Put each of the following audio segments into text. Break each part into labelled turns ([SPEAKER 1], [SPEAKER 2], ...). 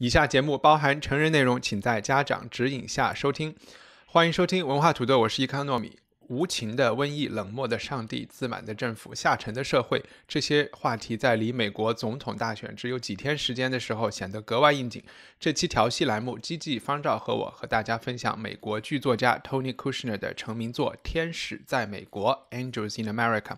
[SPEAKER 1] 以下节目包含成人内容，请在家长指引下收听。欢迎收听文化土豆，我是易康糯米。无情的瘟疫、冷漠的上帝、自满的政府、下沉的社会，这些话题在离美国总统大选只有几天时间的时候，显得格外应景。这期调戏栏目，积极方照和我和大家分享美国剧作家 Tony Kushner 的成名作《天使在美国》（Angels in America）。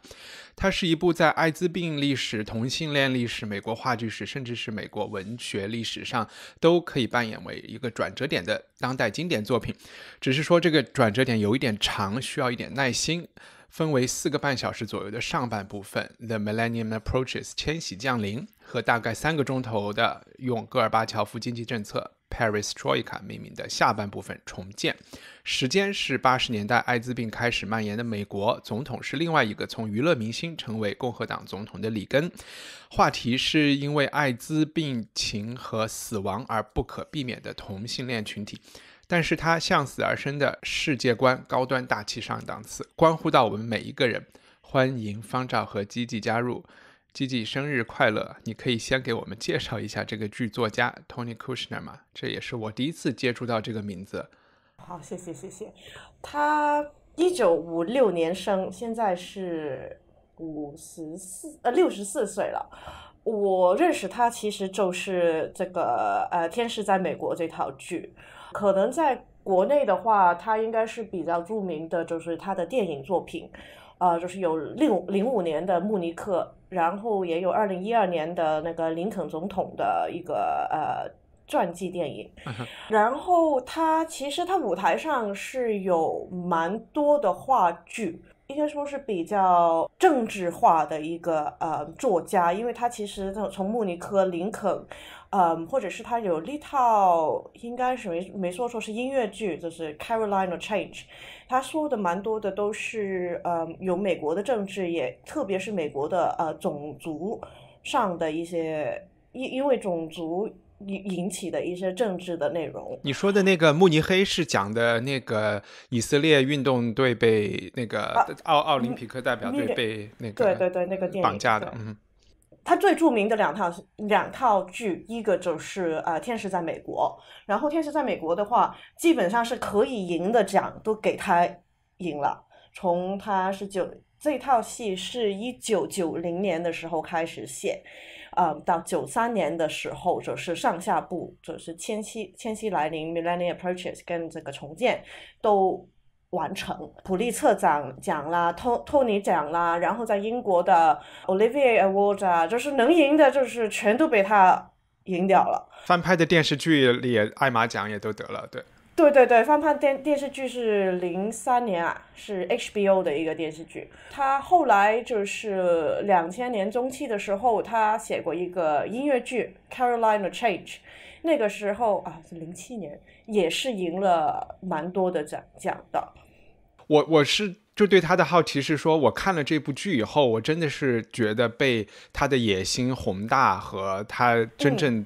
[SPEAKER 1] 它是一部在艾滋病历史、同性恋历史、美国话剧史，甚至是美国文学历史上，都可以扮演为一个转折点的当代经典作品。只是说这个转折点有一点长，需要一点。耐心分为四个半小时左右的上半部分，The Millennium Approaches（ 千禧降临）和大概三个钟头的用戈尔巴乔夫经济政策 （Perestroika） 命名的下半部分重建。时间是八十年代艾滋病开始蔓延的美国，总统是另外一个从娱乐明星成为共和党总统的里根。话题是因为艾滋病情和死亡而不可避免的同性恋群体。但是它向死而生的世界观，高端大气上档次，关乎到我们每一个人。欢迎方照和吉吉加入，吉吉生日快乐！你可以先给我们介绍一下这个剧作家 Tony Kushner 吗？这也是我第一次接触到这个名字。
[SPEAKER 2] 好，谢谢谢谢。他一九五六年生，现在是五十四呃六十四岁了。我认识他其实就是这个呃《天使在美国》这套剧。可能在国内的话，他应该是比较著名的，就是他的电影作品，呃，就是有零零五年的《慕尼克》，然后也有二零一二年的那个《林肯总统》的一个呃传记电影。然后他其实他舞台上是有蛮多的话剧，应该说是比较政治化的一个呃作家，因为他其实从从慕尼克、林肯。嗯，或者是他有那套，应该是没没说错是音乐剧，就是《Carolina Change》。他说的蛮多的，都是呃，有美国的政治，也特别是美国的呃种族上的一些因因为种族引引起的一些政治的内容。
[SPEAKER 1] 你说的那个慕尼黑是讲的那个以色列运动队被那个奥奥林匹克代表队被那个对
[SPEAKER 2] 对对那个绑架的，嗯。他最著名的两套两套剧，一个就是呃《天使在美国》，然后《天使在美国》的话，基本上是可以赢的奖都给他赢了。从他是九这套戏是一九九零年的时候开始写，啊，到九三年的时候就是上下部，就是千禧千禧来临，Millennium p u r c h a s 跟这个重建都。完成普利策奖奖啦，托托尼奖啦，然后在英国的 Olivier Award 啊，就是能赢的，就是全都被他赢掉了。
[SPEAKER 1] 翻拍的电视剧里，艾玛奖也都得了，对，
[SPEAKER 2] 对对对，翻拍电电视剧是零三年啊，是 HBO 的一个电视剧。他后来就是两千年中期的时候，他写过一个音乐剧《c a r o l i n e Change》，那个时候啊，是零七年，也是赢了蛮多的奖奖的。
[SPEAKER 1] 我我是就对他的好奇是说，我看了这部剧以后，我真的是觉得被他的野心宏大和他真正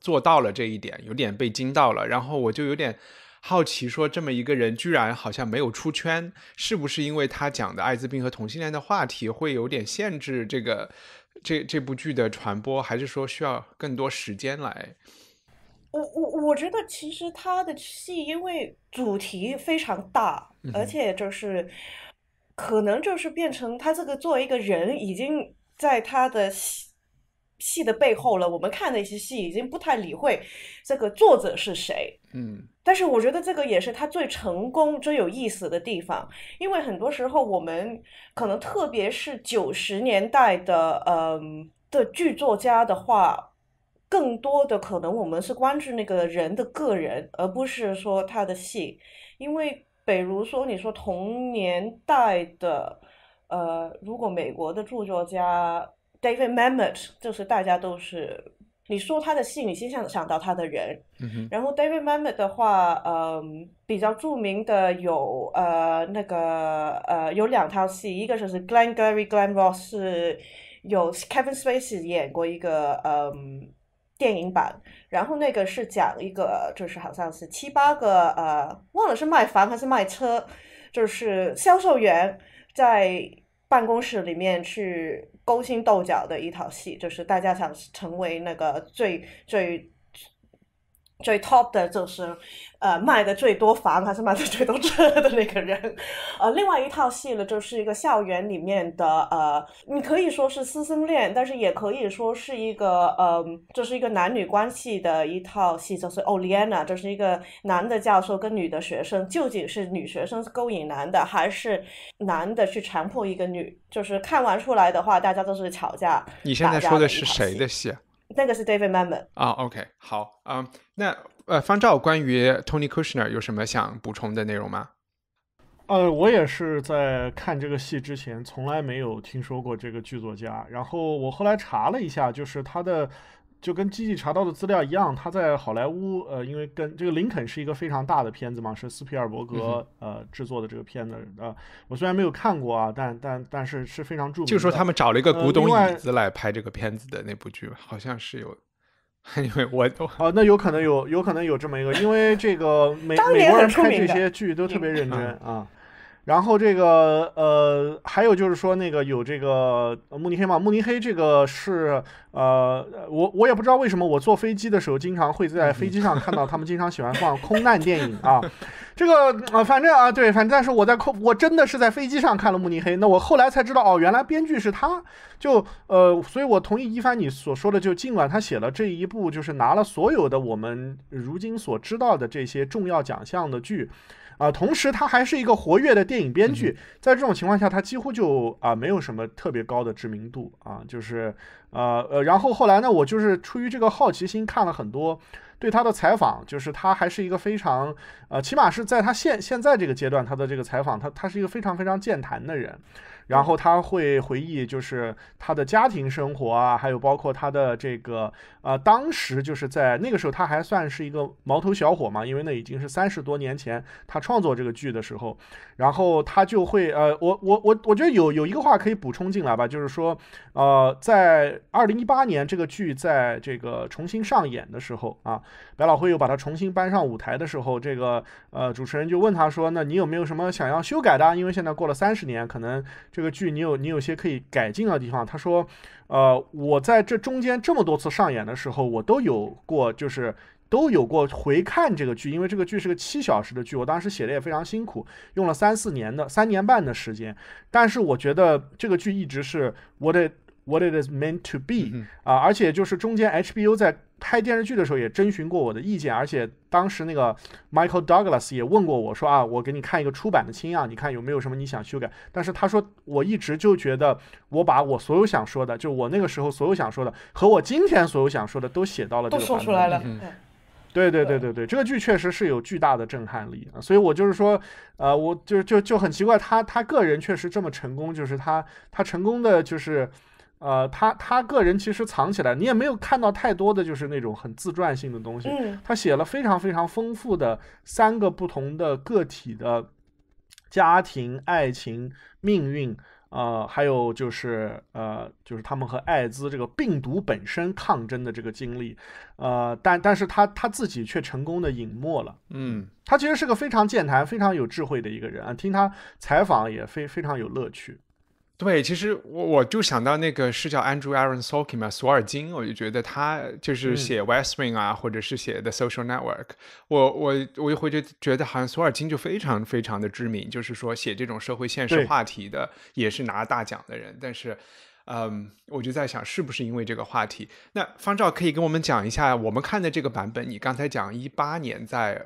[SPEAKER 1] 做到了这一点，有点被惊到了。然后我就有点好奇，说这么一个人居然好像没有出圈，是不是因为他讲的艾滋病和同性恋的话题会有点限制这个这这部剧的传播，还是说需要更多时间来？
[SPEAKER 2] 我我我觉得其实他的戏因为主题非常大。而且就是，可能就是变成他这个作为一个人，已经在他的戏戏的背后了。我们看的一些戏，已经不太理会这个作者是谁。嗯，但是我觉得这个也是他最成功、最有意思的地方。因为很多时候，我们可能特别是九十年代的，嗯的剧作家的话，更多的可能我们是关注那个人的个人，而不是说他的戏，因为。比如说，你说同年代的，呃，如果美国的著作家 David Mamet，就是大家都是，你说他的戏，你先想想到他的人，然后 David Mamet 的话，嗯，比较著名的有呃那个呃有两套戏，一个就是 Glenn g r r y Glenn Ross，有 Kevin Spacey 演过一个，嗯。电影版，然后那个是讲一个，就是好像是七八个，呃，忘了是卖房还是卖车，就是销售员在办公室里面去勾心斗角的一套戏，就是大家想成为那个最最。最 top 的就是，呃，卖的最多房还是卖的最多车的那个人。呃，另外一套戏呢，就是一个校园里面的，呃，你可以说是师生恋，但是也可以说是一个，呃，就是一个男女关系的一套戏，就是《i a 安娜》，就是一个男的教授跟女的学生，究竟是女学生勾引男的，还是男的去强迫一个女？就是看完出来的话，大家都是吵架。你现在说的是
[SPEAKER 1] 谁的戏？
[SPEAKER 2] 那个是 David m 非 e 本
[SPEAKER 1] 啊，OK，好啊，那呃，方照关于 Tony Kushner 有什么想补充的内容吗？
[SPEAKER 3] 呃，我也是在看这个戏之前从来没有听说过这个剧作家，然后我后来查了一下，就是他的。就跟机器查到的资料一样，他在好莱坞，呃，因为跟这个林肯是一个非常大的片子嘛，是斯皮尔伯格呃制作的这个片子啊。我虽然没有看过啊，但但但是是非常著名。就说他们找了一个古董椅子
[SPEAKER 1] 来拍这个片子的那部剧吧，好像是有，因为我
[SPEAKER 3] 哦，那有可能有，有可能有这么一个，因为这个 美美国人拍这些剧都特别认真啊。然后这个呃，还有就是说那个有这个慕尼黑嘛？慕尼黑这个是呃，我我也不知道为什么，我坐飞机的时候经常会在飞机上看到他们经常喜欢放空难电影啊。这个啊，反正啊，对，反正但是我在空，我真的是在飞机上看了《慕尼黑》。那我后来才知道哦，原来编剧是他就呃，所以我同意一帆你所说的，就尽管他写了这一部，就是拿了所有的我们如今所知道的这些重要奖项的剧。啊，同时他还是一个活跃的电影编剧，在这种情况下，他几乎就啊没有什么特别高的知名度啊，就是呃呃，然后后来呢，我就是出于这个好奇心看了很多对他的采访，就是他还是一个非常呃，起码是在他现现在这个阶段，他的这个采访，他他是一个非常非常健谈的人，然后他会回忆就是他的家庭生活啊，还有包括他的这个。啊，当时就是在那个时候，他还算是一个毛头小伙嘛，因为那已经是三十多年前他创作这个剧的时候，然后他就会，呃，我我我我觉得有有一个话可以补充进来吧，就是说，呃，在二零一八年这个剧在这个重新上演的时候，啊，百老汇又把它重新搬上舞台的时候，这个呃主持人就问他说，那你有没有什么想要修改的？因为现在过了三十年，可能这个剧你有你有些可以改进的地方。他说。呃，我在这中间这么多次上演的时候，我都有过，就是都有过回看这个剧，因为这个剧是个七小时的剧，我当时写的也非常辛苦，用了三四年的三年半的时间，但是我觉得这个剧一直是 What it What it is meant to be 啊，而且就是中间 HBU 在。拍电视剧的时候也征询过我的意见，而且当时那个 Michael Douglas 也问过我说：“啊，我给你看一个出版的清样，你看有没有什么你想修改？”但是他说我一直就觉得我把我所有想说的，就我那个时候所有想说的和我今天所有想说的都写到了这个版里都说出来了。对对对对对，这个剧确实是有巨大的震撼力啊！所以我就是说，呃，我就就就很奇怪，他他个人确实这么成功，就是他他成功的就是。呃，他他个人其实藏起来，你也没有看到太多的就是那种很自传性的东西。嗯，他写了非常非常丰富的三个不同的个体的家庭、爱情、命运，呃，还有就是呃，就是他们和艾滋这个病毒本身抗争的这个经历，呃，但但是他他自己却成功的隐没了。嗯，他其实是个非常健谈、非常有智慧的一个人，听他采访也非非常有乐趣。
[SPEAKER 1] 对，其实我我就想到那个是叫 Andrew Aaron Sorkin 嘛，索尔金，我就觉得他就是写《West Wing》啊，或者是写《的 Social Network》，我我我一回就觉得好像索尔金就非常非常的知名，就是说写这种社会现实话题的也是拿大奖的人。但是，嗯，我就在想是不是因为这个话题？那方照可以跟我们讲一下，我们看的这个版本，你刚才讲一八年在。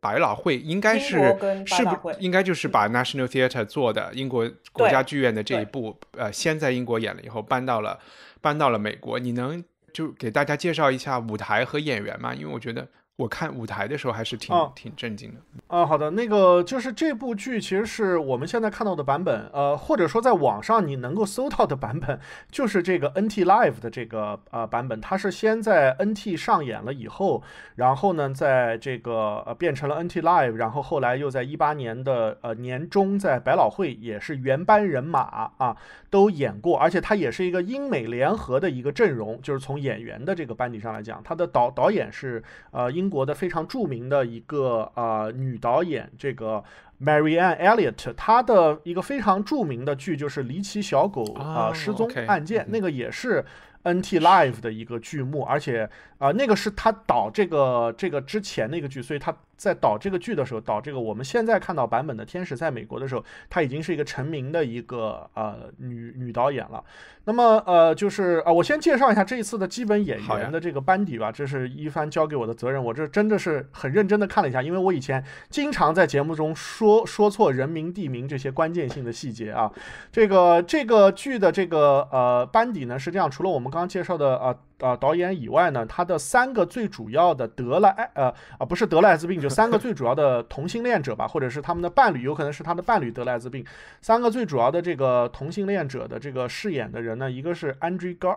[SPEAKER 1] 百老汇应该是是不应该就是把 National Theatre 做的英国国家剧院的这一部呃，先在英国演了以后搬到了搬到了美国，你能就给大家介绍一下舞台和演员吗？
[SPEAKER 3] 因为我觉得。我看舞台的时候还是挺挺震惊的啊。好的，那个就是这部剧，其实是我们现在看到的版本，呃，或者说在网上你能够搜到的版本，就是这个 NT Live 的这个呃版本。它是先在 NT 上演了以后，然后呢，在这个呃变成了 NT Live，然后后来又在一八年的呃年中，在百老汇也是原班人马啊都演过，而且它也是一个英美联合的一个阵容，就是从演员的这个班底上来讲，它的导导演是呃英。中国的非常著名的一个啊女导演，这个 Marianne Elliott，她的一个非常著名的剧就是《离奇小狗啊失踪案件》，那个也是。NT Live 的一个剧目，而且啊，那个是他导这个这个之前的一个剧，所以他在导这个剧的时候，导这个我们现在看到版本的《天使》在美国的时候，他已经是一个成名的一个呃女女导演了。那么呃，就是啊，我先介绍一下这一次的基本演员的这个班底吧，这是一帆交给我的责任，我这真的是很认真的看了一下，因为我以前经常在节目中说说错人名、地名这些关键性的细节啊。这个这个剧的这个呃班底呢是这样，除了我们。刚介绍的啊啊导演以外呢，他的三个最主要的得了爱呃啊不是得了艾滋病，就三个最主要的同性恋者吧，或者是他们的伴侣，有可能是他的伴侣得了艾滋病。三个最主要的这个同性恋者的这个饰演的人呢，一个是 Andrigh。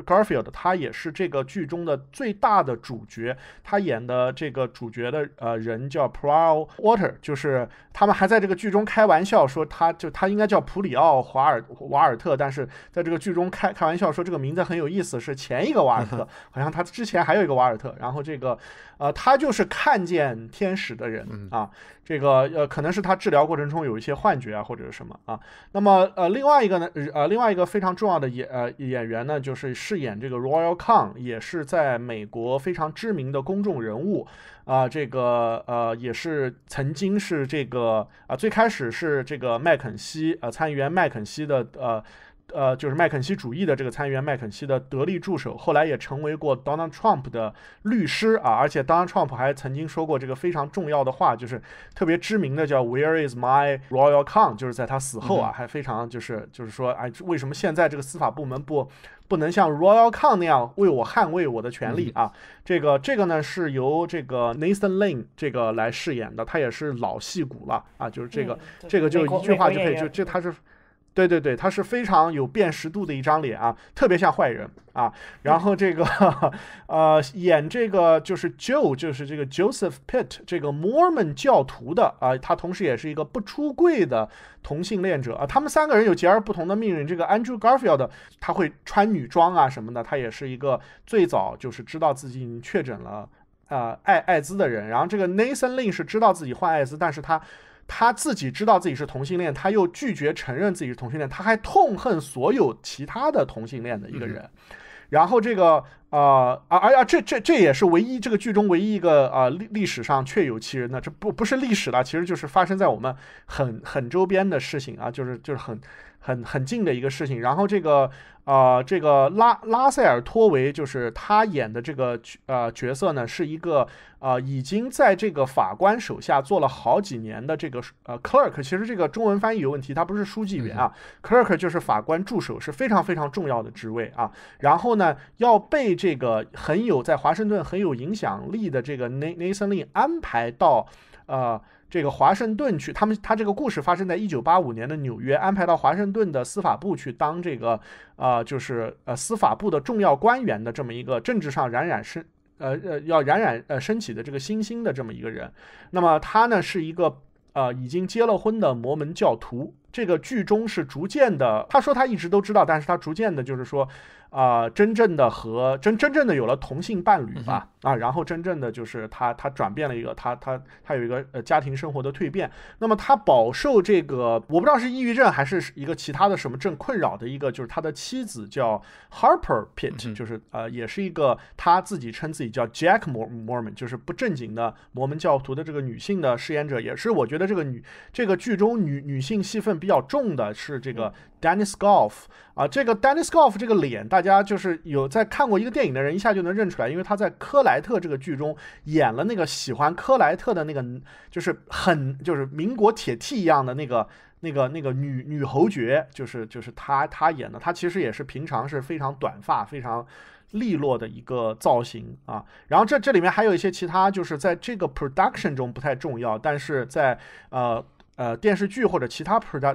[SPEAKER 3] Garfield，他也是这个剧中的最大的主角，他演的这个主角的呃人叫 Prio Walter，就是他们还在这个剧中开玩笑说，他就他应该叫普里奥华尔瓦尔特，但是在这个剧中开开玩笑说这个名字很有意思，是前一个瓦尔特，好像他之前还有一个瓦尔特，然后这个呃他就是看见天使的人啊。这个呃，可能是他治疗过程中有一些幻觉啊，或者是什么啊。那么呃，另外一个呢，呃，另外一个非常重要的演呃演员呢，就是饰演这个 Royal Kong，也是在美国非常知名的公众人物啊。这个呃，也是曾经是这个啊，最开始是这个麦肯锡呃，参议员麦肯锡的呃。呃，就是麦肯锡主义的这个参议员麦肯锡的得力助手，后来也成为过 Donald Trump 的律师啊。而且 Donald Trump 还曾经说过这个非常重要的话，就是特别知名的叫 “Where is my Royal Can？” 就是在他死后啊，还非常就是就是说，哎，为什么现在这个司法部门不不能像 Royal Can 那样为我捍卫我的权利啊？这个这个呢，是由这个 Nathan Lane 这个来饰演的，他也是老戏骨了啊。就是这个这个就一句话就可以，就这他是。对对对，他是非常有辨识度的一张脸啊，特别像坏人啊。然后这个呃，演这个就是 Joe，就是这个 Joseph Pitt，这个 Mormon 教徒的啊，他同时也是一个不出柜的同性恋者啊。他们三个人有截然不同的命运。这个 Andrew Garfield 他会穿女装啊什么的，他也是一个最早就是知道自己已经确诊了呃艾艾滋的人。然后这个 Nathan Lane 是知道自己患艾滋，但是他。他自己知道自己是同性恋，他又拒绝承认自己是同性恋，他还痛恨所有其他的同性恋的一个人。然后这个啊啊啊，呀，这这这也是唯一这个剧中唯一一个啊历历史上确有其人的，这不不是历史了，其实就是发生在我们很很周边的事情啊，就是就是很。很很近的一个事情，然后这个，呃，这个拉拉塞尔托维就是他演的这个呃角色呢，是一个呃已经在这个法官手下做了好几年的这个呃 clerk。其实这个中文翻译有问题，他不是书记员啊，clerk 就是法官助手，是非常非常重要的职位啊。然后呢，要被这个很有在华盛顿很有影响力的这个 N 内 a t n l 安排到呃。这个华盛顿去，他们他这个故事发生在一九八五年的纽约，安排到华盛顿的司法部去当这个，呃，就是呃司法部的重要官员的这么一个政治上冉冉升，呃呃要冉冉呃升起的这个新星的这么一个人。那么他呢是一个呃已经结了婚的摩门教徒。这个剧中是逐渐的，他说他一直都知道，但是他逐渐的，就是说，啊，真正的和真真正的有了同性伴侣吧，啊，然后真正的就是他他转变了一个，他他他有一个呃家庭生活的蜕变。那么他饱受这个我不知道是抑郁症还是一个其他的什么症困扰的一个，就是他的妻子叫 Harper Pitt，就是呃也是一个他自己称自己叫 Jack Mormon，就是不正经的摩门教徒的这个女性的饰演者，也是我觉得这个女这个剧中女女性戏份。比较重的是这个 Dennis g o f f 啊，这个 Dennis g o f f 这个脸，大家就是有在看过一个电影的人，一下就能认出来，因为他在《科莱特》这个剧中演了那个喜欢科莱特的那个，就是很就是民国铁 T 一样的那个那个那个女女侯爵，就是就是他他演的，他其实也是平常是非常短发非常利落的一个造型啊。然后这这里面还有一些其他，就是在这个 Production 中不太重要，但是在呃。呃，电视剧或者其他 proda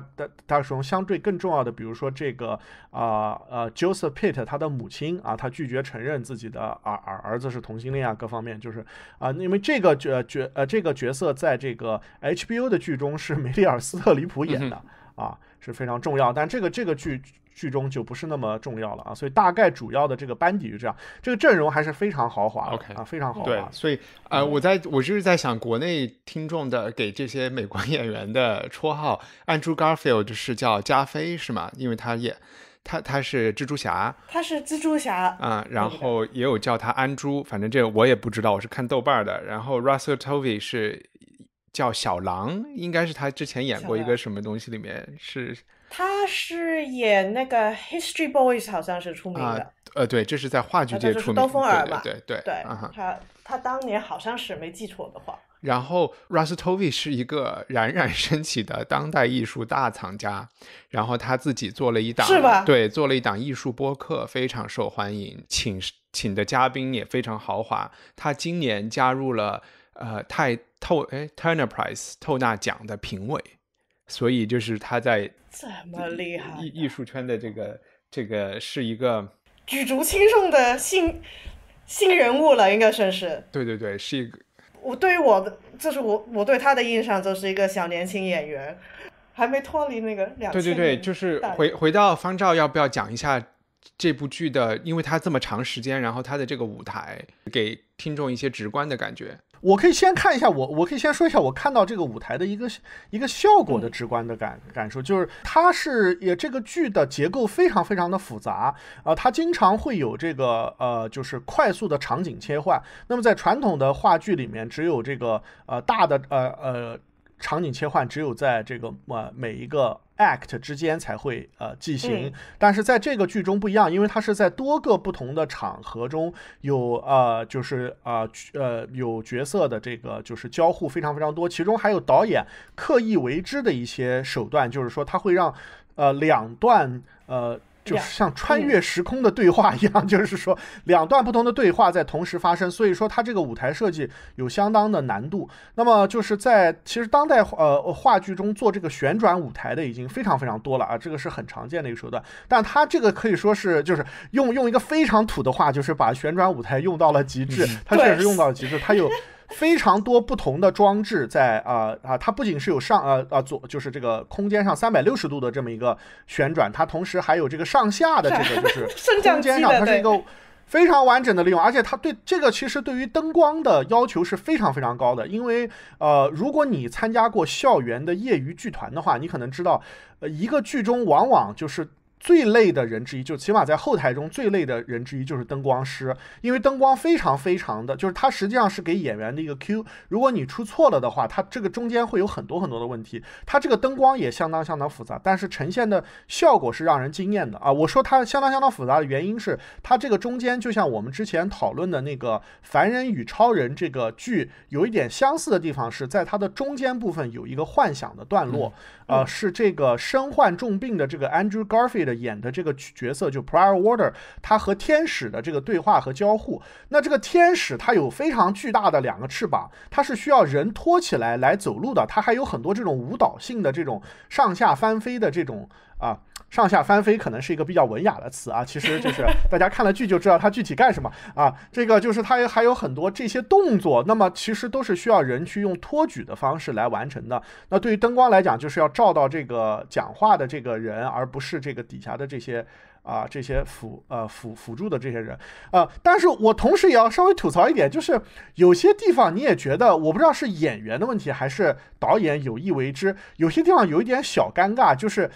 [SPEAKER 3] 中相对更重要的，比如说这个啊呃，Joseph Pitt 他的母亲啊，他拒绝承认自己的儿儿儿子是同性恋啊，各方面就是啊，因为这个角角呃这个角色在这个 HBO 的剧中是梅丽尔·斯特里普演的啊，是非常重要，但这个这个剧。剧中就不是那么重要了啊，所以大概主要的这个班底就这样，这个阵容还是非常豪华，OK 啊，非常豪华。所以呃，我在我就是在想，国内听众的给这些美国演员
[SPEAKER 1] 的绰号，Andrew Garfield 就是叫加菲是吗？因为他演他他是蜘蛛侠，
[SPEAKER 2] 他是蜘蛛侠
[SPEAKER 1] 啊，然后也有叫他安珠，反正这个我也不知道，我是看豆瓣的。然后 Russell Tovey 是叫小狼，应该是他之前演过一个什么东西里面是。
[SPEAKER 2] 他是演那个《History Boys》好像是出名的，
[SPEAKER 1] 呃，对，这是在话剧界出名，对对对，
[SPEAKER 2] 他他当年好像是没记错的话。
[SPEAKER 1] 然后，Russ t o v e 是一个冉冉升起的当代艺术大藏家，然后他自己做了一档，对，做了一档艺术播客，非常受欢迎，请请的嘉宾也非常豪华。他今年加入了呃泰透哎 Turner Prize 透纳奖的评委，所以就是他在。
[SPEAKER 2] 这么厉害！
[SPEAKER 1] 艺艺术圈的这个这个是一个
[SPEAKER 2] 举足轻重的新新人物了，应该算是。
[SPEAKER 1] 对对对，是一个。
[SPEAKER 2] 我对于我的，就是我我对他的印象，就是一个小年轻演员，还没脱离那个两。对对对，就是回回
[SPEAKER 1] 到方照，要不要讲一下这部剧的？因为他这么长时间，然后他的这个舞台，给听众一些直观的感觉。
[SPEAKER 3] 我可以先看一下我，我可以先说一下我看到这个舞台的一个一个效果的直观的感感受，就是它是也这个剧的结构非常非常的复杂啊，它经常会有这个呃就是快速的场景切换。那么在传统的话剧里面，只有这个呃大的呃呃。场景切换只有在这个呃每一个 act 之间才会呃进行，但是在这个剧中不一样，因为它是在多个不同的场合中有呃就是啊呃有角色的这个就是交互非常非常多，其中还有导演刻意为之的一些手段，就是说它会让呃两段呃。就是像穿越时空的对话一样，就是说两段不同的对话在同时发生，所以说它这个舞台设计有相当的难度。那么就是在其实当代呃话剧中做这个旋转舞台的已经非常非常多了啊，这个是很常见的一个手段。但它这个可以说是就是用用一个非常土的话，就是把旋转舞台用到了极致，它确实用到了极致，它有。非常多不同的装置在啊啊，它不仅是有上呃呃左，就是这个空间上三百六十度的这么一个旋转，它同时还有这个上下的这个就是 空间上，它是一个非常完整的利用，而且它对这个其实对于灯光的要求是非常非常高的，因为呃，如果你参加过校园的业余剧团的话，你可能知道，呃，一个剧中往往就是。最累的人之一，就起码在后台中最累的人之一就是灯光师，因为灯光非常非常的就是它实际上是给演员的一个 Q。如果你出错了的话，它这个中间会有很多很多的问题，它这个灯光也相当相当复杂，但是呈现的效果是让人惊艳的啊！我说它相当相当复杂的原因是，它这个中间就像我们之前讨论的那个《凡人与超人》这个剧有一点相似的地方是在它的中间部分有一个幻想的段落。呃，是这个身患重病的这个 Andrew Garfield 演的这个角色，就 Prior w a t e r 他和天使的这个对话和交互。那这个天使他有非常巨大的两个翅膀，他是需要人托起来来走路的。他还有很多这种舞蹈性的这种上下翻飞的这种啊。上下翻飞可能是一个比较文雅的词啊，其实就是大家看了剧就知道它具体干什么啊。这个就是它还有很多这些动作，那么其实都是需要人去用托举的方式来完成的。那对于灯光来讲，就是要照到这个讲话的这个人，而不是这个底下的这些啊这些辅呃辅辅助的这些人啊。但是我同时也要稍微吐槽一点，就是有些地方你也觉得，我不知道是演员的问题还是导演有意为之，有些地方有一点小尴尬，就是。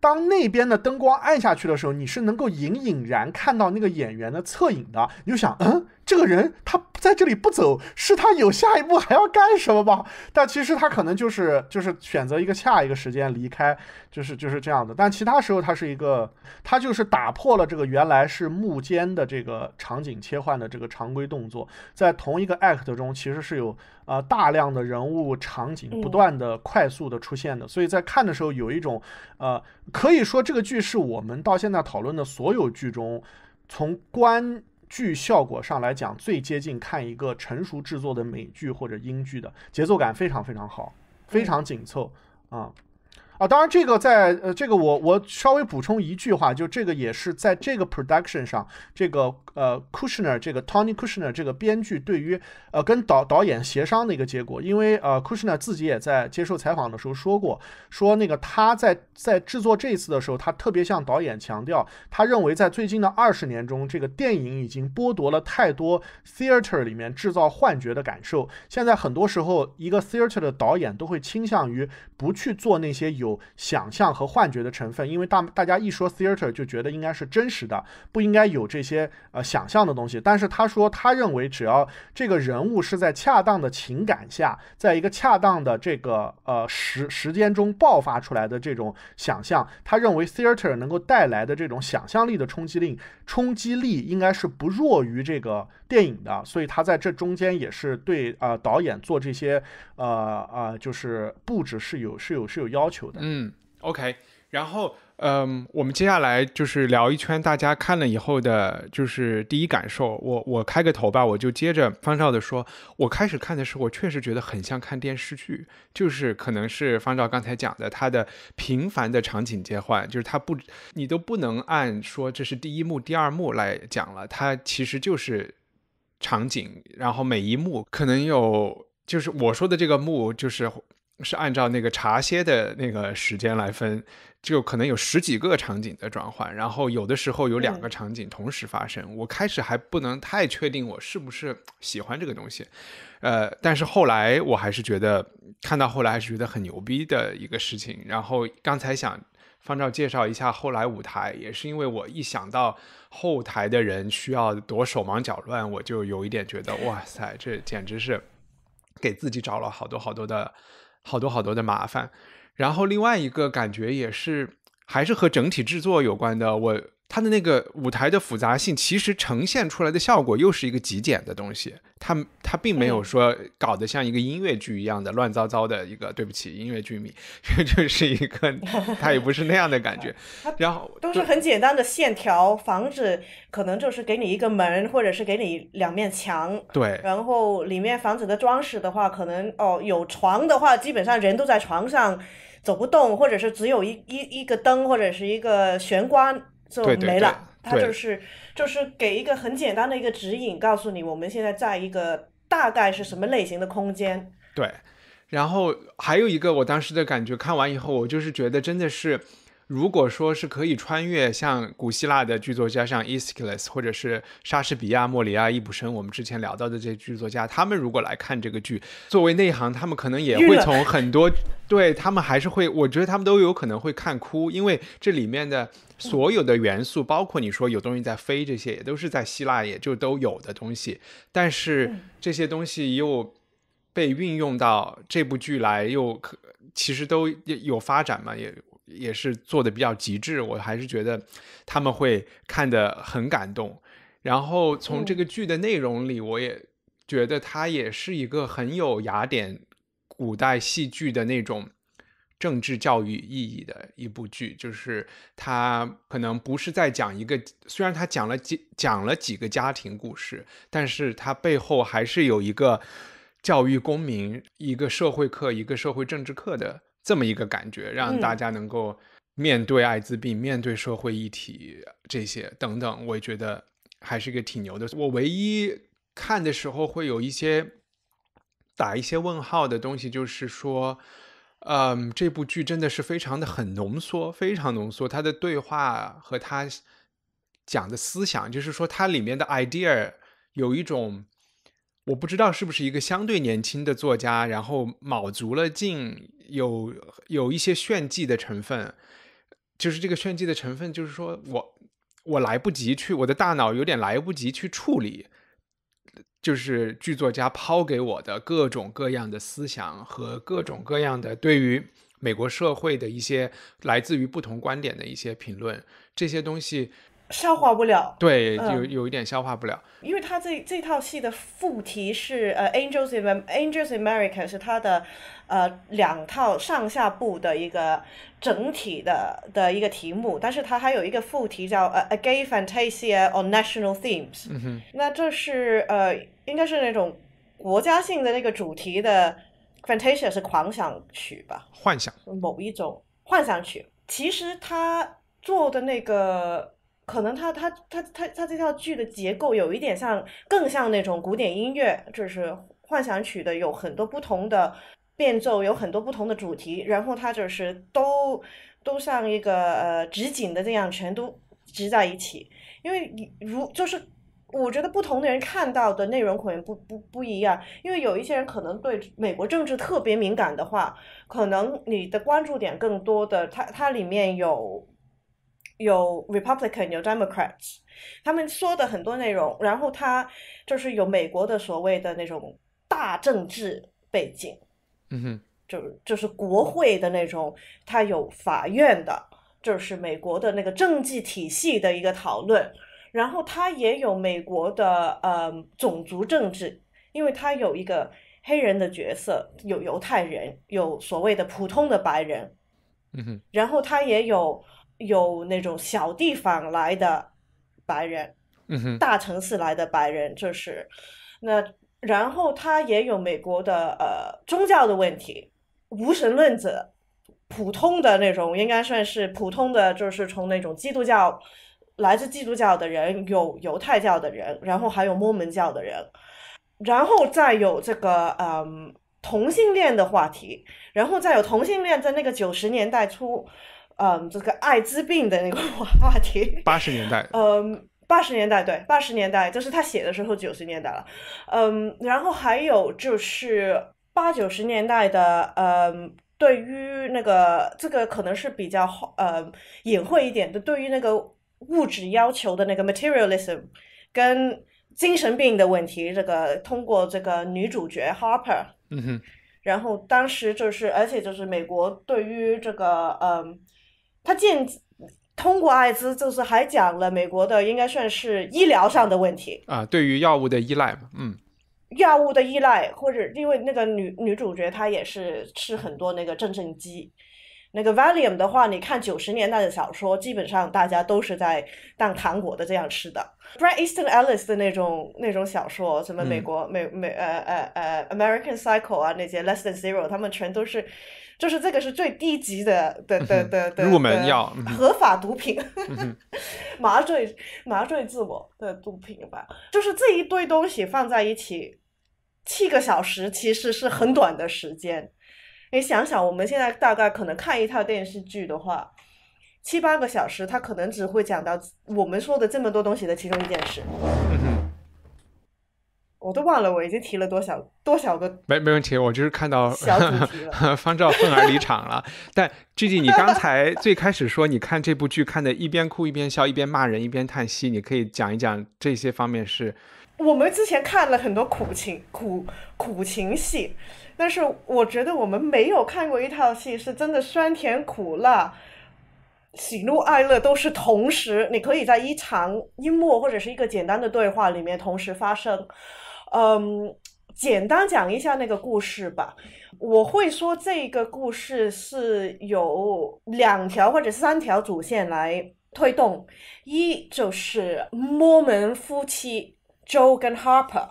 [SPEAKER 3] 当那边的灯光暗下去的时候，你是能够隐隐然看到那个演员的侧影的。你就想，嗯。这个人他在这里不走，是他有下一步还要干什么吧？但其实他可能就是就是选择一个下一个时间离开，就是就是这样的。但其他时候他是一个，他就是打破了这个原来是幕间的这个场景切换的这个常规动作，在同一个 act 中其实是有啊大量的人物场景不断的快速的出现的，所以在看的时候有一种呃可以说这个剧是我们到现在讨论的所有剧中从观。剧效果上来讲，最接近看一个成熟制作的美剧或者英剧的节奏感非常非常好，非常紧凑啊。啊，当然这个在呃，这个我我稍微补充一句话，就这个也是在这个 production 上，这个呃，Kushner 这个 Tony Kushner 这个编剧对于呃跟导导演协商的一个结果，因为呃，Kushner 自己也在接受采访的时候说过，说那个他在在制作这一次的时候，他特别向导演强调，他认为在最近的二十年中，这个电影已经剥夺了太多 theater 里面制造幻觉的感受，现在很多时候一个 theater 的导演都会倾向于不去做那些有。有想象和幻觉的成分，因为大大家一说 theater 就觉得应该是真实的，不应该有这些呃想象的东西。但是他说，他认为只要这个人物是在恰当的情感下，在一个恰当的这个呃时时间中爆发出来的这种想象，他认为 theater 能够带来的这种想象力的冲击力冲击力应该是不弱于这个电影的。所以他在这中间也是对啊导演做这些呃啊就是布置是有是有是有要求的。
[SPEAKER 1] 嗯，OK，然后，嗯，我们接下来就是聊一圈大家看了以后的，就是第一感受。我我开个头吧，我就接着方少的说，我开始看的时候，我确实觉得很像看电视剧，就是可能是方照刚才讲的，他的频繁的场景切换，就是他不，你都不能按说这是第一幕、第二幕来讲了，它其实就是场景，然后每一幕可能有，就是我说的这个幕就是。是按照那个茶歇的那个时间来分，就可能有十几个场景的转换，然后有的时候有两个场景同时发生。我开始还不能太确定我是不是喜欢这个东西，呃，但是后来我还是觉得看到后来还是觉得很牛逼的一个事情。然后刚才想方照介绍一下后来舞台，也是因为我一想到后台的人需要多手忙脚乱，我就有一点觉得哇塞，这简直是给自己找了好多好多的。好多好多的麻烦，然后另外一个感觉也是，还是和整体制作有关的。我。它的那个舞台的复杂性，其实呈现出来的效果又是一个极简的东西。它它并没有说搞得像一个音乐剧一样的乱糟糟的一个，对不起音乐剧迷，这 就是一个，它也不是那样的感觉。
[SPEAKER 2] 然后都是很简单的线条，房子可能就是给你一个门，或者是给你两面墙。对。然后里面房子的装饰的话，可能哦有床的话，基本上人都在床上走不动，或者是只有一一一个灯或者是一个玄关，就没了，它就是就是给一个很简单的一个指引，告诉你我们现在在一个大概是什么类型的空间。
[SPEAKER 1] 对，然后还有一个我当时的感觉，看完以后我就是觉得真的是。如果说是可以穿越，像古希腊的剧作家，像 Aeschylus，或者是莎士比亚、莫里亚、易卜生，我们之前聊到的这些剧作家，他们如果来看这个剧，作为内行，他们可能也会从很多，对他们还是会，我觉得他们都有可能会看哭，因为这里面的所有的元素，包括你说有东西在飞，这些也都是在希腊也就都有的东西，但是这些东西又被运用到这部剧来，又可其实都有发展嘛，也。也是做的比较极致，我还是觉得他们会看的很感动。然后从这个剧的内容里，我也觉得它也是一个很有雅典古代戏剧的那种政治教育意义的一部剧。就是它可能不是在讲一个，虽然它讲了几讲了几个家庭故事，但是它背后还是有一个教育公民、一个社会课、一个社会政治课的。这么一个感觉，让大家能够面对艾滋病、面对社会议题这些等等，我觉得还是一个挺牛的。我唯一看的时候会有一些打一些问号的东西，就是说，嗯，这部剧真的是非常的很浓缩，非常浓缩。它的对话和它讲的思想，就是说它里面的 idea 有一种。我不知道是不是一个相对年轻的作家，然后卯足了劲，有有一些炫技的成分，就是这个炫技的成分，就是说我我来不及去，我的大脑有点来不及去处理，就是剧作家抛给我的各种各样的思想和各种各样的对于美国社会的一些来自于不同观点的一些评论，这些东西。消化不了，对，有有一点消化不了，
[SPEAKER 2] 因为它这这套戏的副题是呃，Angels in Angels in America 是它的呃两套上下部的一个整体的的一个题目，但是它还有一个副题叫呃，A Gay Fantasia on National Themes，那这是呃应该是那种国家性的那个主题的 Fantasia 是狂想曲吧？幻想，某一种幻想曲。其实他做的那个。可能他他他他他这套剧的结构有一点像，更像那种古典音乐，就是幻想曲的，有很多不同的变奏，有很多不同的主题，然后它就是都都像一个呃集锦的这样，全都集在一起。因为如就是，我觉得不同的人看到的内容可能不不不一样，因为有一些人可能对美国政治特别敏感的话，可能你的关注点更多的，它它里面有。有 Republican 有 Democrats，他们说的很多内容，然后他就是有美国的所谓的那种大政治背景，嗯哼，就就是国会的那种，他有法院的，就是美国的那个政绩体系的一个讨论，然后他也有美国的呃种族政治，因为他有一个黑人的角色，有犹太人，有所谓的普通的白人，嗯哼，然后他也有。有那种小地方来的白人，嗯哼，大城市来的白人，这是那，然后他也有美国的呃宗教的问题，无神论者，普通的那种应该算是普通的，就是从那种基督教来自基督教的人，有犹太教的人，然后还有摩门教的人，然后再有这个嗯同性恋的话题，然后再有同性恋在那个九十年代初。嗯，这个艾滋病的那个话 题，
[SPEAKER 1] 八十年代，
[SPEAKER 2] 嗯，八十年代对，八十年代，就是他写的时候九十年代了，嗯，然后还有就是八九十年代的，嗯，对于那个这个可能是比较呃隐晦一点的，对于那个物质要求的那个 materialism 跟精神病的问题，这个通过这个女主角 Harper，嗯哼，然后当时就是，而且就是美国对于这个嗯。他见通过艾滋，就是还讲了美国的，应该算是医疗上的问题
[SPEAKER 1] 啊，对于药物的依赖嘛，嗯，
[SPEAKER 2] 药物的依赖，或者因为那个女女主角她也是吃很多那个镇静剂。那个 Valium 的话，你看九十年代的小说，基本上大家都是在当糖果的这样吃的。b r Eastern Alice 的那种那种小说，什么美国美美呃呃呃 American Psycho 啊那些 Less Than Zero，他们全都是，就是这个是最低级的的的的入门药，合法毒品，麻醉麻醉自我的毒品吧。就是这一堆东西放在一起，七个小时其实是很短的时间。你想想，我们现在大概可能看一套电视剧的话，七八个小时，他可能只会讲到我们说的这么多东西的其中一件事。我都忘了，我已经提了多少多少个。
[SPEAKER 1] 没没问题，我就是看到小主题了。方兆愤而离场了。但 G G，你刚才 最开始说，你看这部剧看的一边哭一边笑，一边骂人一边叹息，你可以讲一讲这些方面是？
[SPEAKER 2] 我们之前看了很多苦情苦苦情戏。但是我觉得我们没有看过一套戏是真的酸甜苦辣、喜怒哀乐都是同时，你可以在一场一幕或者是一个简单的对话里面同时发生。嗯，简单讲一下那个故事吧。我会说这个故事是有两条或者三条主线来推动，一就是摩门夫妻周跟 Harper。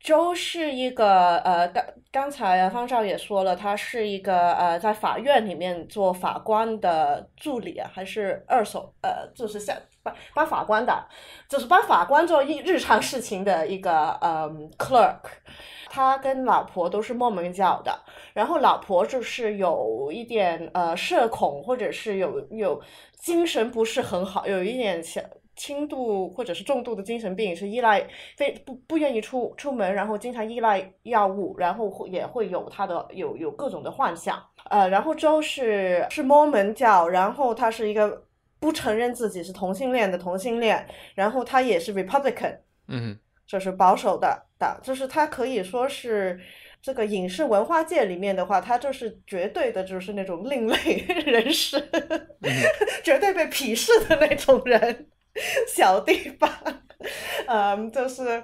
[SPEAKER 2] 周是一个呃，刚刚才方少也说了，他是一个呃，在法院里面做法官的助理，还是二手呃，就是像帮帮法官的，就是帮法官做一日常事情的一个呃 clerk。他跟老婆都是莫名教的，然后老婆就是有一点呃社恐，或者是有有精神不是很好，有一点像。轻度或者是重度的精神病是依赖非不不愿意出出门，然后经常依赖药物，然后会也会有他的有有各种的幻想，呃，然后周是是猫门教，然后他是一个不承认自己是同性恋的同性恋，然后他也是 Republican，嗯，就是保守的的，就是他可以说是这个影视文化界里面的话，他就是绝对的就是那种另类人士，绝对被鄙视的那种人。小地方，嗯，就是，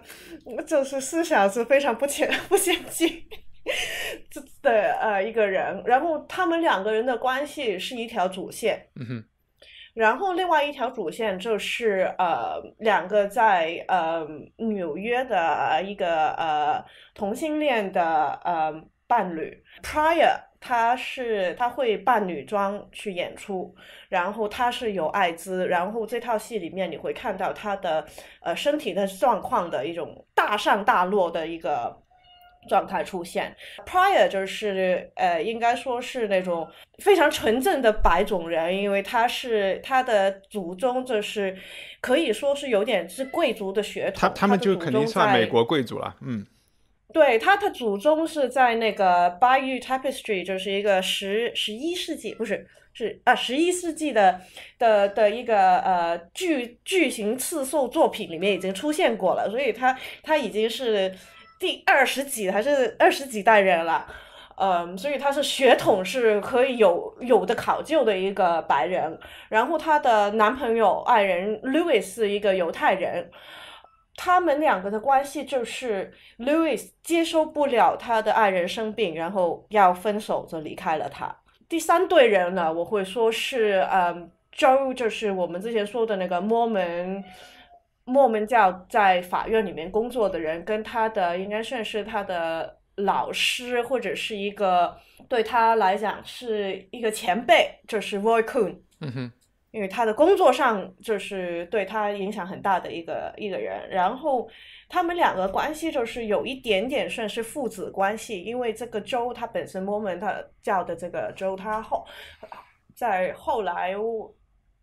[SPEAKER 2] 就是思想是非常不前 不先进，的呃一个人。然后他们两个人的关系是一条主线，然后另外一条主线就是呃两个在呃纽约的一个呃同性恋的呃伴侣，Prior。他是他会扮女装去演出，然后他是有艾滋，然后这套戏里面你会看到他的呃身体的状况的一种大上大落的一个状态出现。Prior 就是呃应该说是那种非常纯正的白种人，因为他是他的祖宗就是可以说是有点是贵族的血统，他他们就肯定算美
[SPEAKER 1] 国贵族了，嗯。
[SPEAKER 2] 对，他的祖宗是在那个《巴育 s t r y 就是一个十十一世纪，不是是啊十一世纪的的的一个呃巨巨型刺绣作品里面已经出现过了，所以他他已经是第二十几还是二十几代人了，嗯，所以他是血统是可以有有的考究的一个白人，然后她的男朋友爱人 Louis 是一个犹太人。他们两个的关系就是，Louis 接受不了他的爱人生病，然后要分手，就离开了他。第三对人呢，我会说是，呃，Jo 就是我们之前说的那个摩门，摩门教在法院里面工作的人，跟他的应该算是他的老师或者是一个对他来讲是一个前辈，就是 Roy Coon。嗯哼。因为他的工作上就是对他影响很大的一个一个人，然后他们两个关系就是有一点点算是父子关系，因为这个周他本身 moment 他叫的这个周他后，在后来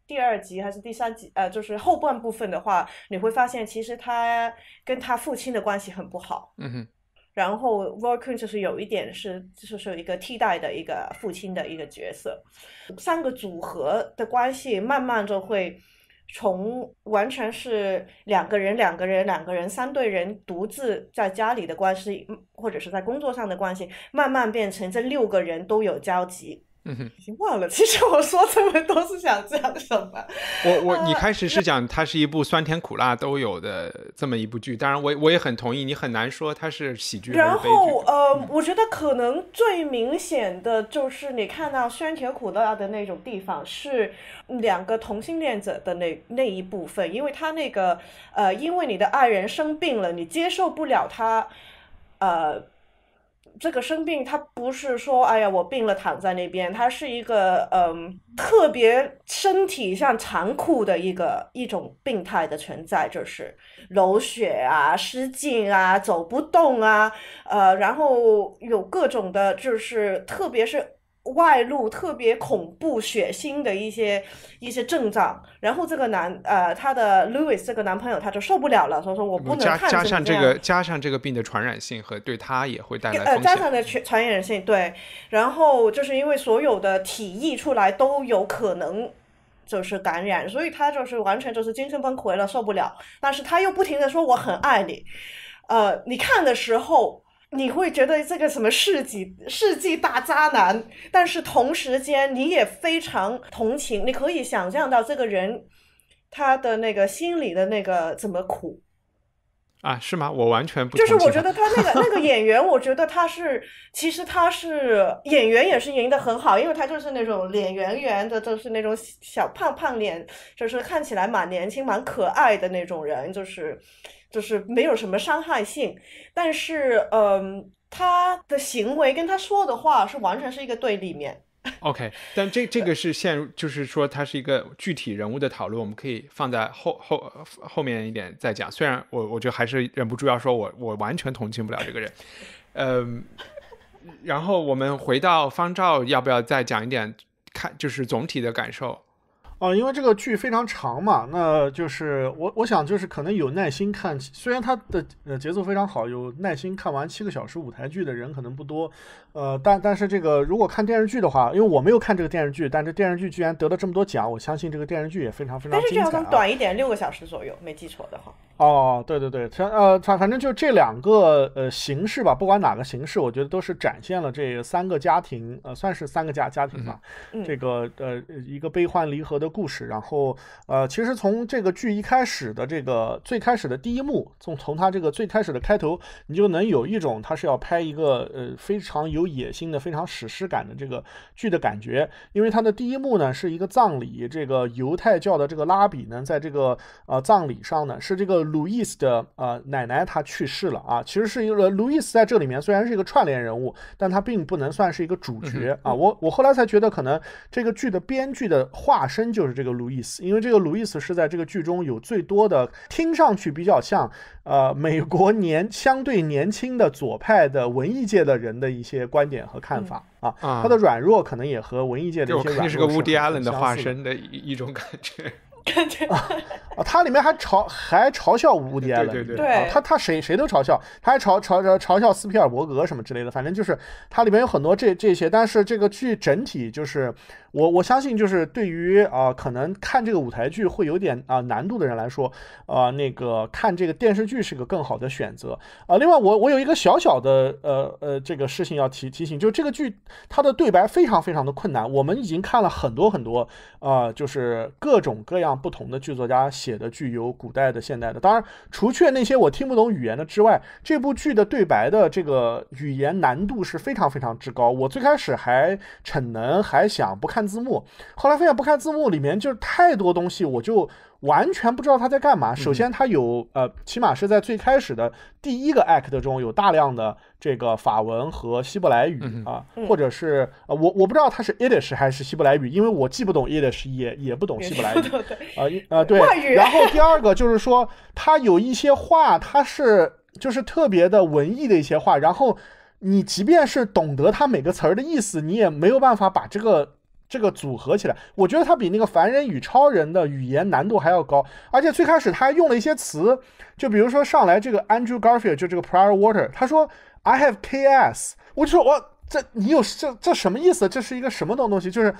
[SPEAKER 2] 第二集还是第三集，呃，就是后半部分的话，你会发现其实他跟他父亲的关系很不好。嗯哼。然后 w o r k e n 就是有一点是，就是有一个替代的一个父亲的一个角色，三个组合的关系慢慢就会从完全是两个人、两个人、两个人三对人独自在家里的关系，或者是在工作上的关系，慢慢变成这六个人都有交集。嗯哼，已经忘了。其实我说这么多是想讲什么？
[SPEAKER 1] 我我你开始是讲它是一部酸甜苦辣都有的这么一部剧，当然我我也很同意。你很难说它是喜剧剧。然后
[SPEAKER 2] 呃，我觉得可能最明显的就是你看到酸甜苦辣的那种地方是两个同性恋者的那那一部分，因为他那个呃，因为你的爱人生病了，你接受不了他呃。这个生病，它不是说，哎呀，我病了躺在那边，它是一个，嗯，特别身体上残酷的一个一种病态的存在，就是流血啊、失禁啊、走不动啊，呃，然后有各种的，就是特别是。外露特别恐怖、血腥的一些一些症状，然后这个男呃，他的 Louis 这个男朋友他就受不了了，所以说我不能看。加加上这个
[SPEAKER 1] 加上这个病的传染性和对他也会带来呃，加上
[SPEAKER 2] 的传传染性对，然后就是因为所有的体液出来都有可能就是感染，所以他就是完全就是精神崩溃了，受不了。但是他又不停的说我很爱你，呃，你看的时候。你会觉得这个什么世纪世纪大渣男，但是同时间你也非常同情，你可以想象到这个人他的那个心里的那个怎么苦
[SPEAKER 1] 啊？是吗？我完全不就是我觉
[SPEAKER 2] 得他那个那个演员，我觉得他是其实他是演员也是演的很好，因为他就是那种脸圆圆的，就是那种小胖胖脸，就是看起来蛮年轻、蛮可爱的那种人，就是。就是没有什么伤害性，但是，嗯，他的行为跟他说的话是完全是一个对立面。
[SPEAKER 1] OK，但这这个是陷入，就是说他是一个具体人物的讨论，我们可以放在后后后面一点再讲。虽然我，我觉得还是忍不住要说，我我完全同情不了这个人。嗯，然后我们回到方照，要不要再讲一点？
[SPEAKER 3] 看，就是总体的感受。哦，因为这个剧非常长嘛，那就是我我想就是可能有耐心看，虽然它的呃节奏非常好，有耐心看完七个小时舞台剧的人可能不多，呃，但但是这个如果看电视剧的话，因为我没有看这个电视剧，但这电视剧居然得了这么多奖，我相信这个电视剧也非常非常精彩。但是要短
[SPEAKER 2] 一点，六个小时左右，没记错的话。
[SPEAKER 3] 哦，对对对，呃反反正就这两个呃形式吧，不管哪个形式，我觉得都是展现了这三个家庭，呃算是三个家家庭吧，这个呃一个悲欢离合的。故事，然后，呃，其实从这个剧一开始的这个最开始的第一幕，从从它这个最开始的开头，你就能有一种它是要拍一个呃非常有野心的、非常史诗感的这个剧的感觉。因为它的第一幕呢是一个葬礼，这个犹太教的这个拉比呢在这个呃葬礼上呢是这个路易斯的呃奶奶她去世了啊。其实是一个路易斯在这里面虽然是一个串联人物，但他并不能算是一个主角啊。我我后来才觉得可能这个剧的编剧的化身。就是这个路易斯，因为这个路易斯是在这个剧中有最多的，听上去比较像，呃，美国年相对年轻的左派的文艺界的人的一些观点和看法啊。啊。他的软弱可能也和文艺界的一些软弱。这是个乌迪伦的化身
[SPEAKER 1] 的一种感觉，感觉
[SPEAKER 3] 啊。他里面还嘲还嘲笑乌迪安，对对对。他他谁谁都嘲笑，他还嘲嘲嘲嘲笑斯皮尔伯格什么之类的，反正就是它里面有很多这这些，但是这个剧整体就是。我我相信，就是对于啊，可能看这个舞台剧会有点啊难度的人来说，呃，那个看这个电视剧是个更好的选择啊。另外，我我有一个小小的呃呃这个事情要提提醒，就是这个剧它的对白非常非常的困难。我们已经看了很多很多，呃，就是各种各样不同的剧作家写的剧，有古代的、现代的。当然，除却那些我听不懂语言的之外，这部剧的对白的这个语言难度是非常非常之高。我最开始还逞能，还想不看。字幕，后来发现不看字幕里面就是太多东西，我就完全不知道他在干嘛。首先，他有呃，起码是在最开始的第一个 act 中有大量的这个法文和希伯来语啊，或者是呃，我我不知道他是 Yiddish 还是希伯来语，因为我既不懂 Yiddish，也也不懂希伯来语啊啊对。然后第二个就是说，他有一些话，他是就是特别的文艺的一些话，然后你即便是懂得他每个词儿的意思，你也没有办法把这个。这个组合起来，我觉得它比那个《凡人与超人》的语言难度还要高。而且最开始他还用了一些词，就比如说上来这个 Andrew Garfield 就这个 p r i o r Water，他说 I have KS，我就说我这你有这这什么意思？这是一个什么东东西？就是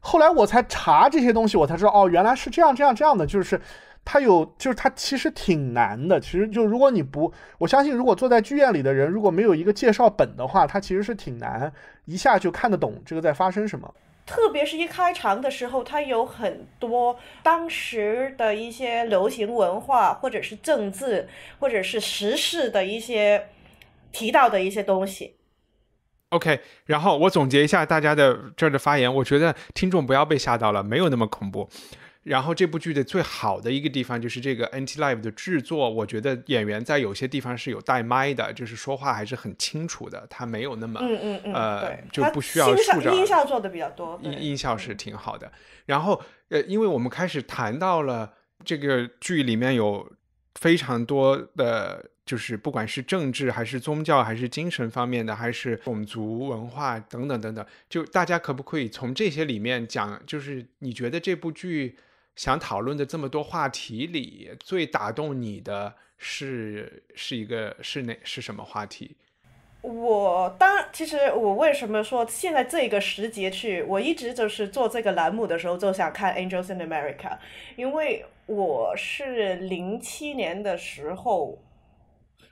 [SPEAKER 3] 后来我才查这些东西，我才知道哦，原来是这样这样这样的。就是他有，就是他其实挺难的。其实就如果你不，我相信如果坐在剧院里的人如果没有一个介绍本的话，他其实是挺难一下就看得懂这个在发生什么。
[SPEAKER 2] 特别是一开场的时候，他有很多当时的一些流行文化，或者是政治，或者是时事的一些提到的一些东西。
[SPEAKER 1] OK，然后我总结一下大家的这儿的发言，我觉得听众不要被吓到了，没有那么恐怖。然后这部剧的最好的一个地方就是这个 NT Live 的制作，我觉得演员在有些地方是有带麦的，就是说话还是很清楚的，他没有那么嗯嗯嗯呃就不需要处着音效
[SPEAKER 2] 做的比较多，音音
[SPEAKER 1] 效是挺好的。然后呃，因为我们开始谈到了这个剧里面有非常多的，就是不管是政治还是宗教还是精神方面的，还是种族文化等等等等，就大家可不可以从这些里面讲，就是你觉得这部剧？想讨论的这么多话题里，最打动你的是，是一个是哪是什么话题？
[SPEAKER 2] 我当其实我为什么说现在这个时节去？我一直就是做这个栏目的时候就想看《Angels in America》，因为我是零七年的时候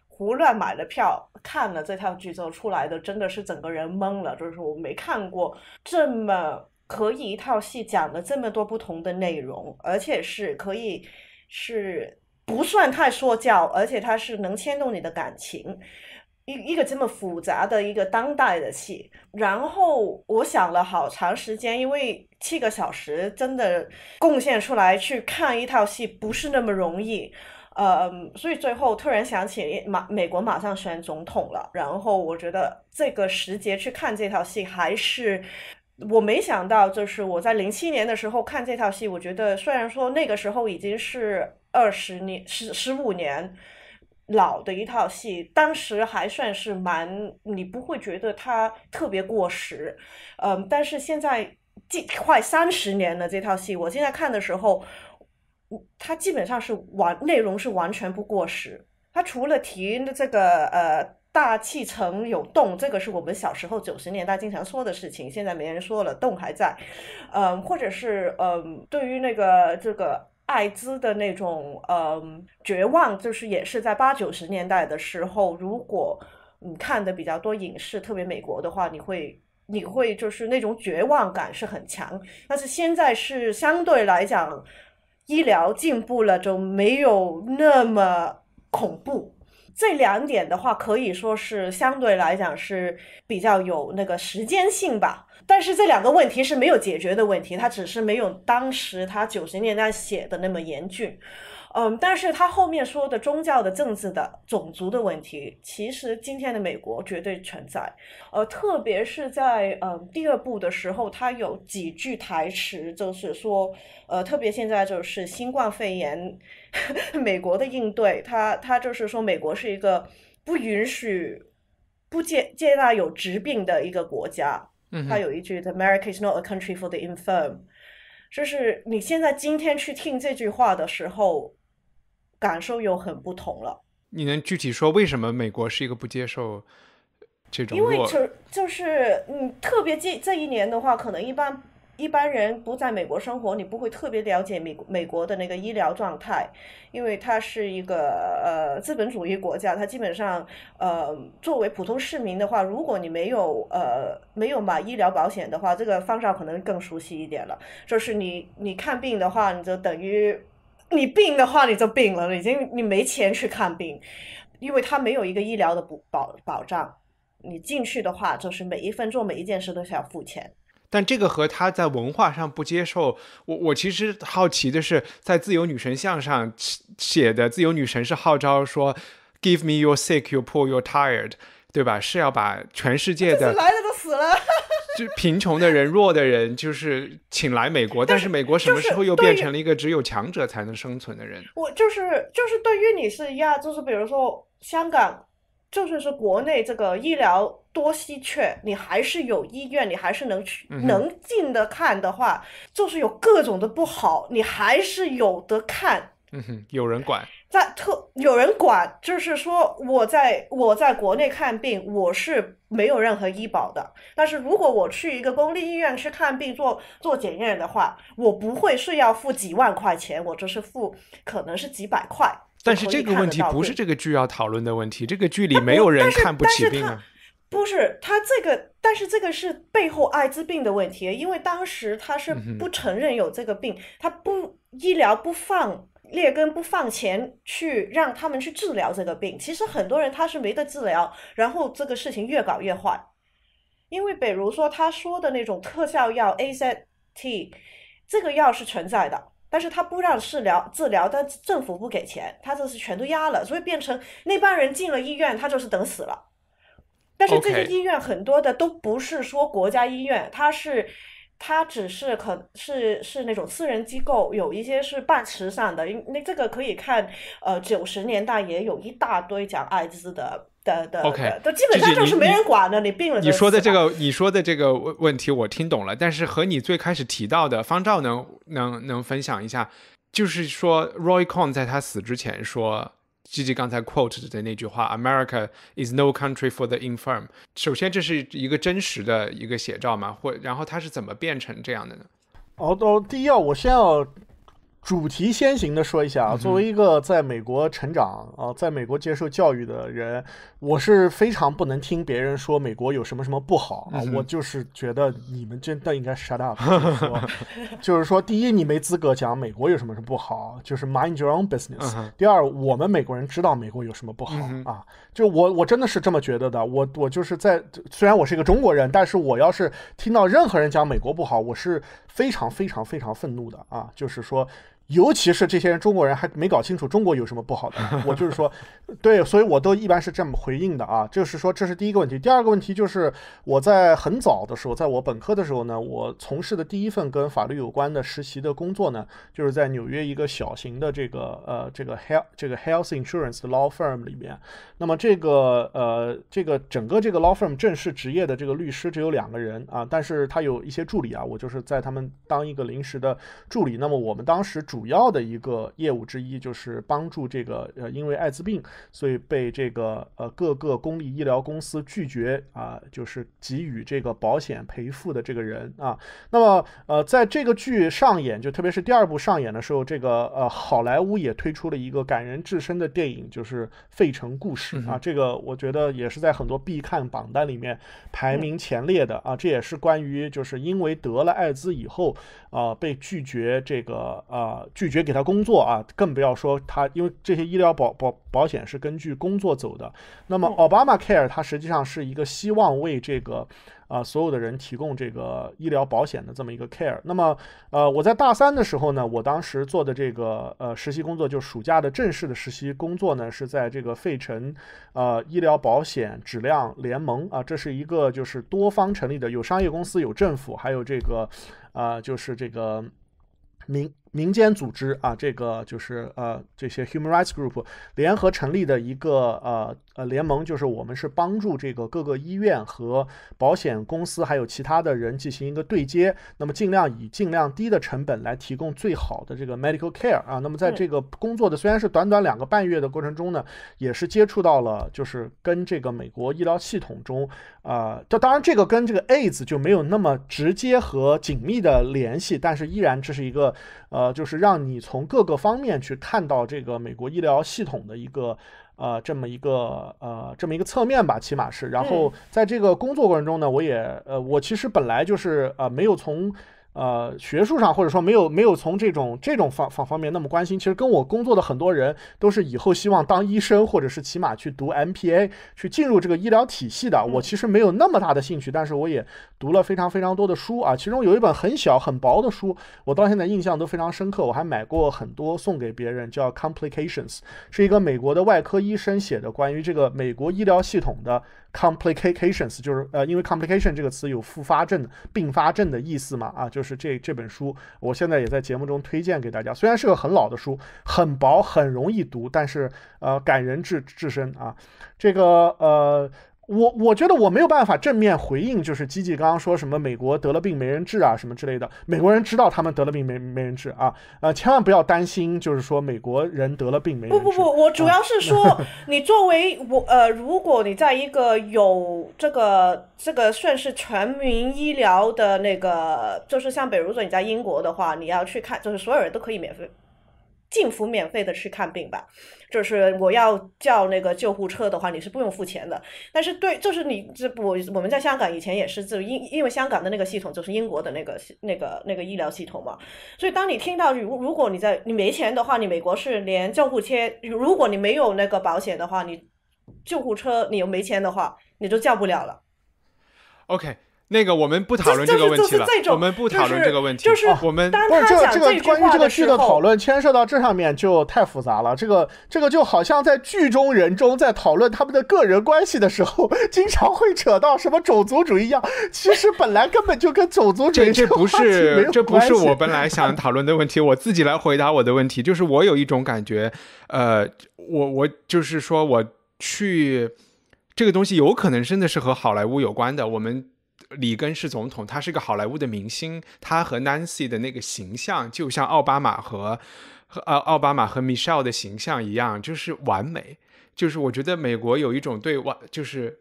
[SPEAKER 2] 胡乱买了票看了这套剧之后出来的，真的是整个人懵了，就是我没看过这么。可以一套戏讲了这么多不同的内容，而且是可以是不算太说教，而且它是能牵动你的感情。一一个这么复杂的一个当代的戏，然后我想了好长时间，因为七个小时真的贡献出来去看一套戏不是那么容易，呃，所以最后突然想起马美国马上选总统了，然后我觉得这个时节去看这套戏还是。我没想到，就是我在零七年的时候看这套戏，我觉得虽然说那个时候已经是二十年、十十五年老的一套戏，当时还算是蛮，你不会觉得它特别过时，嗯，但是现在近快三十年了，这套戏我现在看的时候，它基本上是完内容是完全不过时，它除了提的这个呃。大气层有洞，这个是我们小时候九十年代经常说的事情，现在没人说了，洞还在。嗯，或者是嗯，对于那个这个艾滋的那种嗯绝望，就是也是在八九十年代的时候，如果你看的比较多影视，特别美国的话，你会你会就是那种绝望感是很强。但是现在是相对来讲，医疗进步了，就没有那么恐怖。这两点的话，可以说是相对来讲是比较有那个时间性吧。但是这两个问题是没有解决的问题，它只是没有当时他九十年代写的那么严峻。嗯，但是他后面说的宗教的、政治的、种族的问题，其实今天的美国绝对存在。呃，特别是在嗯第二部的时候，他有几句台词，就是说，呃，特别现在就是新冠肺炎。美国的应对，他他就是说，美国是一个不允许不接接纳有疾病的一个国家。他有一句，“The America is not a country for the infirm”，就是你现在今天去听这句话的时候，感受又很不同了。
[SPEAKER 1] 你能具体说为什么美国是一个不接受这种？因为就
[SPEAKER 2] 就是你特别这这一年的话，可能一般。一般人不在美国生活，你不会特别了解美美国的那个医疗状态，因为它是一个呃资本主义国家，它基本上呃作为普通市民的话，如果你没有呃没有买医疗保险的话，这个方少可能更熟悉一点了。就是你你看病的话，你就等于你病的话你就病了，已经你没钱去看病，因为它没有一个医疗的保保障，你进去的话就是每一分做每一件事都是要付钱。
[SPEAKER 1] 但这个和他在文化上不接受我，我其实好奇的是，在自由女神像上写的自由女神是号召说，Give me your sick, your poor, your tired，对吧？是要把全世界的来
[SPEAKER 2] 了都死了，
[SPEAKER 1] 就贫穷的人、弱的人，就是请来美国。但是美国什么时候又变成了一个只有强者才能生存的人？
[SPEAKER 2] 我就是就是对于你是一样，就是比如说香港。就算是国内这个医疗多稀缺，你还是有医院，你还是能去能进的看的话，就是有各种的不好，你还是有的看。
[SPEAKER 1] 嗯哼，有人管，
[SPEAKER 2] 在特有人管，就是说我在我在国内看病，我是没有任何医保的。但是如果我去一个公立医院去看病做做检验的话，我不会是要付几万块钱，我就是付可能是几百块。但是这个问题不是
[SPEAKER 1] 这个剧要讨论的问题，这个剧里没有人看不起病。
[SPEAKER 2] 不是他这个，但是这个是背后艾滋病的问题，因为当时他是不承认有这个病，他不医疗不放，劣根不放钱去让他们去治疗这个病。其实很多人他是没得治疗，然后这个事情越搞越坏。因为比如说他说的那种特效药 A z T，这个药是存在的。但是他不让治疗治疗，但政府不给钱，他这是全都压了，所以变成那帮人进了医院，他就是等死了。
[SPEAKER 4] 但是这些医
[SPEAKER 2] 院很多的都不是说国家医院，他是他只是可是是那种私人机构，有一些是办慈善的，因那这个可以看。呃，九十年代也有一大堆讲艾滋的。的的，都基本上就是没人管的。你病了，你说的这
[SPEAKER 1] 个，你说的这个问题我听懂了。但是和你最开始提到的，方照能能能分享一下，就是说 Roy Cohn 在他死之前说，吉吉刚才 quote 的那句话，“America is no country for the infirm”。首先这是一个真实的一个写照嘛？或然后他是怎么变成这样的呢？
[SPEAKER 3] 哦，第一，我先要。主题先行的说一下啊，作为一个在美国成长啊，在美国接受教育的人，我是非常不能听别人说美国有什么什么不好啊，我就是觉得你们真的应该 shut up，就是说，第一，你没资格讲美国有什么什么不好，就是 mind your own business。第二，我们美国人知道美国有什么不好啊，就我我真的是这么觉得的，我我就是在虽然我是一个中国人，但是我要是听到任何人讲美国不好，我是非常非常非常愤怒的啊，就是说。尤其是这些人，中国人还没搞清楚中国有什么不好的。我就是说，对，所以我都一般是这么回应的啊，就是说，这是第一个问题。第二个问题就是，我在很早的时候，在我本科的时候呢，我从事的第一份跟法律有关的实习的工作呢，就是在纽约一个小型的这个呃这个 health 这个 health insurance law firm 里面。那么这个呃这个整个这个 law firm 正式职业的这个律师只有两个人啊，但是他有一些助理啊，我就是在他们当一个临时的助理。那么我们当时主主要的一个业务之一就是帮助这个呃，因为艾滋病所以被这个呃各个公立医疗公司拒绝啊，就是给予这个保险赔付的这个人啊。那么呃，在这个剧上演，就特别是第二部上演的时候，这个呃好莱坞也推出了一个感人至深的电影，就是《费城故事》啊。这个我觉得也是在很多必看榜单里面排名前列的啊。这也是关于就是因为得了艾滋以后。啊，被拒绝这个啊，拒绝给他工作啊，更不要说他，因为这些医疗保保保险是根据工作走的。那么 Obama Care 它实际上是一个希望为这个啊所有的人提供这个医疗保险的这么一个 Care。那么呃，我在大三的时候呢，我当时做的这个呃实习工作，就暑假的正式的实习工作呢，是在这个费城呃医疗保险质量联盟啊，这是一个就是多方成立的，有商业公司，有政府，还有这个。啊，就是这个明。民间组织啊，这个就是呃，这些 human rights group 联合成立的一个呃呃联盟，就是我们是帮助这个各个医院和保险公司，还有其他的人进行一个对接，那么尽量以尽量低的成本来提供最好的这个 medical care 啊。那么在这个工作的虽然是短短两个半月的过程中呢，也是接触到了就是跟这个美国医疗系统中啊，这当然这个跟这个 AIDS 就没有那么直接和紧密的联系，但是依然这是一个呃。呃，就是让你从各个方面去看到这个美国医疗系统的一个呃这么一个呃这么一个侧面吧，起码是。然后在这个工作过程中呢，我也呃我其实本来就是呃，没有从。呃，学术上或者说没有没有从这种这种方方方面那么关心，其实跟我工作的很多人都是以后希望当医生，或者是起码去读 M.P.A. 去进入这个医疗体系的。我其实没有那么大的兴趣，但是我也读了非常非常多的书啊，其中有一本很小很薄的书，我到现在印象都非常深刻。我还买过很多送给别人，叫《Complications》，是一个美国的外科医生写的关于这个美国医疗系统的。complications 就是呃，因为 complication 这个词有复发症、并发症的意思嘛，啊，就是这这本书，我现在也在节目中推荐给大家。虽然是个很老的书，很薄，很容易读，但是呃，感人至至深啊，这个呃。我我觉得我没有办法正面回应，就是基季刚刚说什么美国得了病没人治啊什么之类的。美国人知道他们得了病没没人治啊，呃，千万不要担心，就是说美国人得了病没人治。不
[SPEAKER 2] 不不，我主要是 说，你作为我呃，如果你在一个有这个这个算是全民医疗的那个，就是像比如说你在英国的话，你要去看，就是所有人都可以免费。进服免费的去看病吧，就是我要叫那个救护车的话，你是不用付钱的。但是对，就是你这我我们在香港以前也是，就因因为香港的那个系统就是英国的那个那个那个医疗系统嘛。所以当你听到，如如果你在你没钱的话，你美国是连救护车，如果你没有那个保险的话，你救护车你又没钱的话，你就叫不了了。
[SPEAKER 1] OK。那个我们不讨论这个问题了，我们不讨论这个问题。就是
[SPEAKER 3] 我们，不是这个这个关于这个剧的讨论牵涉到这上面就太复杂了。这个这个就好像在剧中人中在讨论他们的个人关系的时候，经常会扯到什么种族主义一样。其实本来根本就跟种族主这这不是这不是我本
[SPEAKER 1] 来想讨论的问题。我自己来回答我的问题，就是我有一种感觉，呃，我我就是说，我去这个东西有可能真的是和好莱坞有关的。我们。里根是总统，他是个好莱坞的明星，他和 Nancy 的那个形象，就像奥巴马和和奥奥巴马和 Michelle 的形象一样，就是完美。就是我觉得美国有一种对完，就是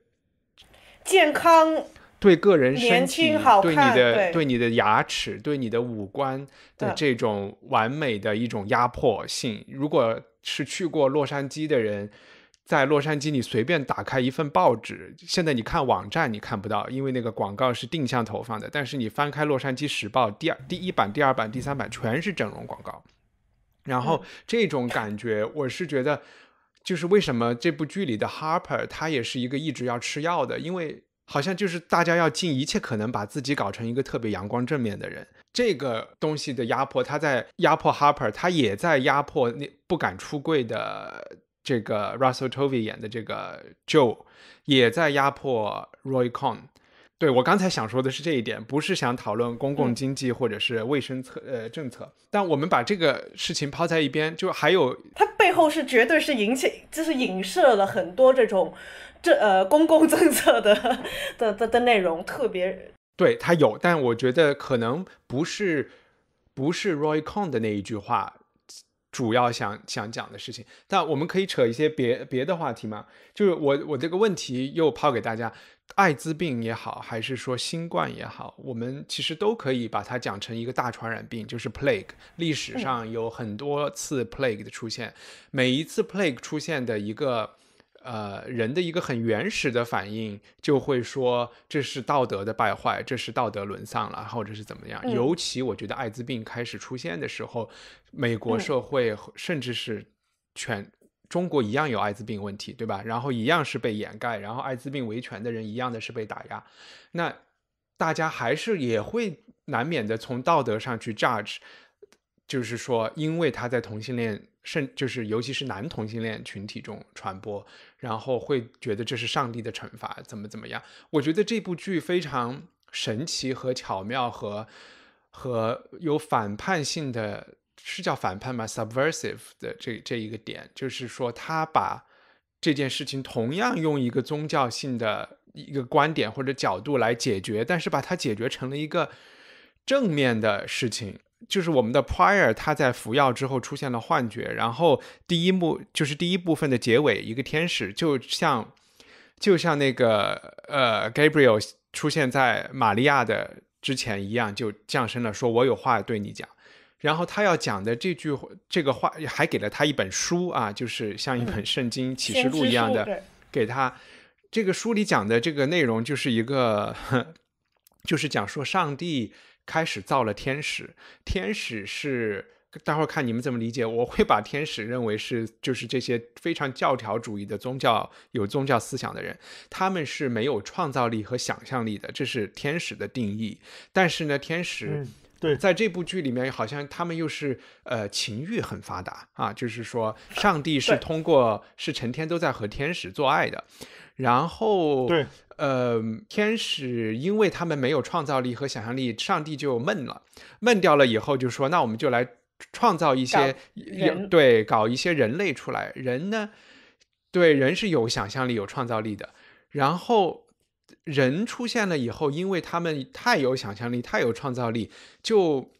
[SPEAKER 2] 健康，
[SPEAKER 1] 对个人年轻好，对你的对你的牙齿，对你的五官的这种完美的一种压迫性。如果是去过洛杉矶的人。在洛杉矶，你随便打开一份报纸，现在你看网站你看不到，因为那个广告是定向投放的。但是你翻开《洛杉矶时报》第二、第一版、第二版、第三版，全是整容广告。然后这种感觉，我是觉得，就是为什么这部剧里的 Harper 他也是一个一直要吃药的，因为好像就是大家要尽一切可能把自己搞成一个特别阳光正面的人。这个东西的压迫，他在压迫 Harper，他也在压迫那不敢出柜的。这个 Russell Tovey 演的这个 Joe，也在压迫 Roy k h n 对我刚才想说的是这一点，不是想讨论公共经济或者是卫生策呃政策。但我们把这个事情抛在一边，就还有
[SPEAKER 2] 它背后是绝对是引起，就是影射了很多这种这呃公共政策的的的的内容，特别
[SPEAKER 1] 对他有，但我觉得可能不是不是 Roy k h n 的那一句话。主要想想讲的事情，但我们可以扯一些别别的话题嘛。就是我我这个问题又抛给大家，艾滋病也好，还是说新冠也好，我们其实都可以把它讲成一个大传染病，就是 plague。历史上有很多次 plague 的出现，每一次 plague 出现的一个。呃，人的一个很原始的反应就会说这是道德的败坏，这是道德沦丧了，或者是怎么样？尤其我觉得艾滋病开始出现的时候，美国社会甚至是全中国一样有艾滋病问题，对吧？然后一样是被掩盖，然后艾滋病维权的人一样的是被打压。那大家还是也会难免的从道德上去 judge，就是说，因为它在同性恋，甚就是尤其是男同性恋群体中传播。然后会觉得这是上帝的惩罚，怎么怎么样？我觉得这部剧非常神奇和巧妙，和和有反叛性的，是叫反叛吗？subversive 的这这一个点，就是说他把这件事情同样用一个宗教性的一个观点或者角度来解决，但是把它解决成了一个正面的事情。就是我们的 Prior，他在服药之后出现了幻觉，然后第一幕就是第一部分的结尾，一个天使就像就像那个呃 Gabriel 出现在玛利亚的之前一样，就降生了，说我有话对你讲。然后他要讲的这句这个话，还给了他一本书啊，就是像一本圣经启示录一样的，给他这个书里讲的这个内容就是一个，就是讲说上帝。开始造了天使，天使是，待会儿看你们怎么理解。我会把天使认为是，就是这些非常教条主义的宗教，有宗教思想的人，他们是没有创造力和想象力的，这是天使的定义。但是呢，天使对，在这部剧里面，好像他们又是呃，情欲很发达啊，就是说，上帝是通过，是成天都在和天使做爱的，然后对。呃，天使因为他们没有创造力和想象力，上帝就闷了，闷掉了以后就说：“那我们就来创造一些对，搞一些人类出来。”人呢，对人是有想象力、有创造力的。然后人出现了以后，因为他们太有想象力、太有创造力，就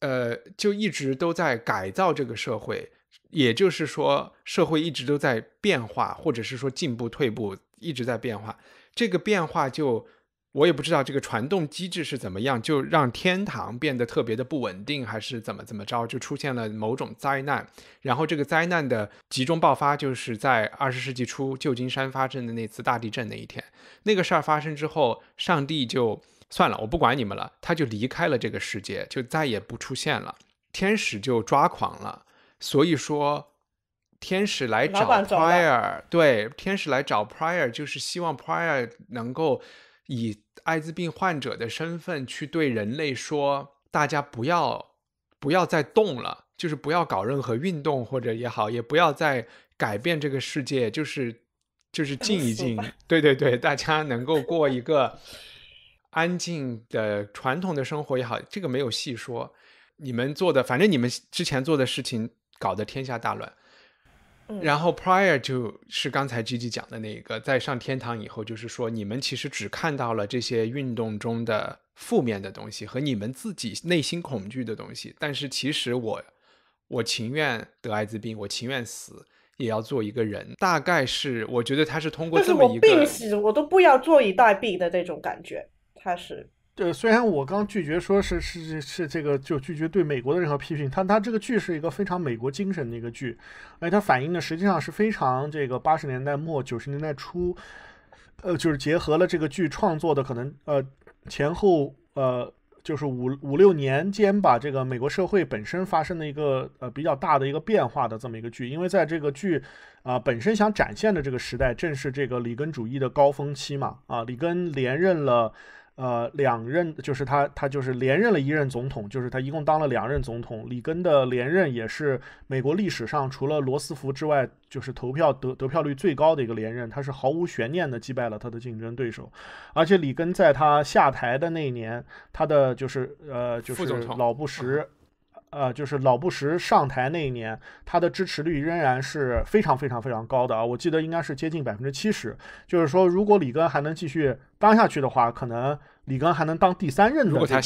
[SPEAKER 1] 呃就一直都在改造这个社会，也就是说，社会一直都在变化，或者是说进步、退步，一直在变化。这个变化就我也不知道这个传动机制是怎么样，就让天堂变得特别的不稳定，还是怎么怎么着，就出现了某种灾难。然后这个灾难的集中爆发，就是在二十世纪初旧金山发生的那次大地震那一天。那个事儿发生之后，上帝就算了，我不管你们了，他就离开了这个世界，就再也不出现了。天使就抓狂了，所以说。天使来找 Prior，对，天使来找 Prior，就是希望 Prior 能够以艾滋病患者的身份去对人类说：“大家不要不要再动了，就是不要搞任何运动或者也好，也不要再改变这个世界，就是就是静一静。”对对对，大家能够过一个安静的、传统的生活也好，这个没有细说。你们做的，反正你们之前做的事情搞得天下大乱。然后，Prior 就是刚才 Gigi 讲的那个，在上天堂以后，就是说你们其实只看到了这些运动中的负面的东西和你们自己内心恐惧的东西，但是其实我，我情愿得艾滋病，我情愿死，也要做一个人。大概是我觉得他是通过这么一个，
[SPEAKER 2] 我都不要坐以待毙的那种感觉，他是。
[SPEAKER 3] 呃，虽然我刚拒绝说是是是这个，就拒绝对美国的任何批评，但他这个剧是一个非常美国精神的一个剧，哎，它反映的实际上是非常这个八十年代末九十年代初，呃，就是结合了这个剧创作的可能呃前后呃就是五五六年间吧，这个美国社会本身发生的一个呃比较大的一个变化的这么一个剧，因为在这个剧啊本身想展现的这个时代，正是这个里根主义的高峰期嘛，啊，里根连任了。呃，两任就是他，他就是连任了一任总统，就是他一共当了两任总统。里根的连任也是美国历史上除了罗斯福之外，就是投票得得票率最高的一个连任，他是毫无悬念的击败了他的竞争对手。而且里根在他下台的那一年，他的就是呃就是老布什。呃，就是老布什上台那一年，他的支持率仍然是非常非常非常高的啊！我记得应该是接近百分之七十。就是说，如果里根还能继续当下去的话，可能里根还能当第三任总统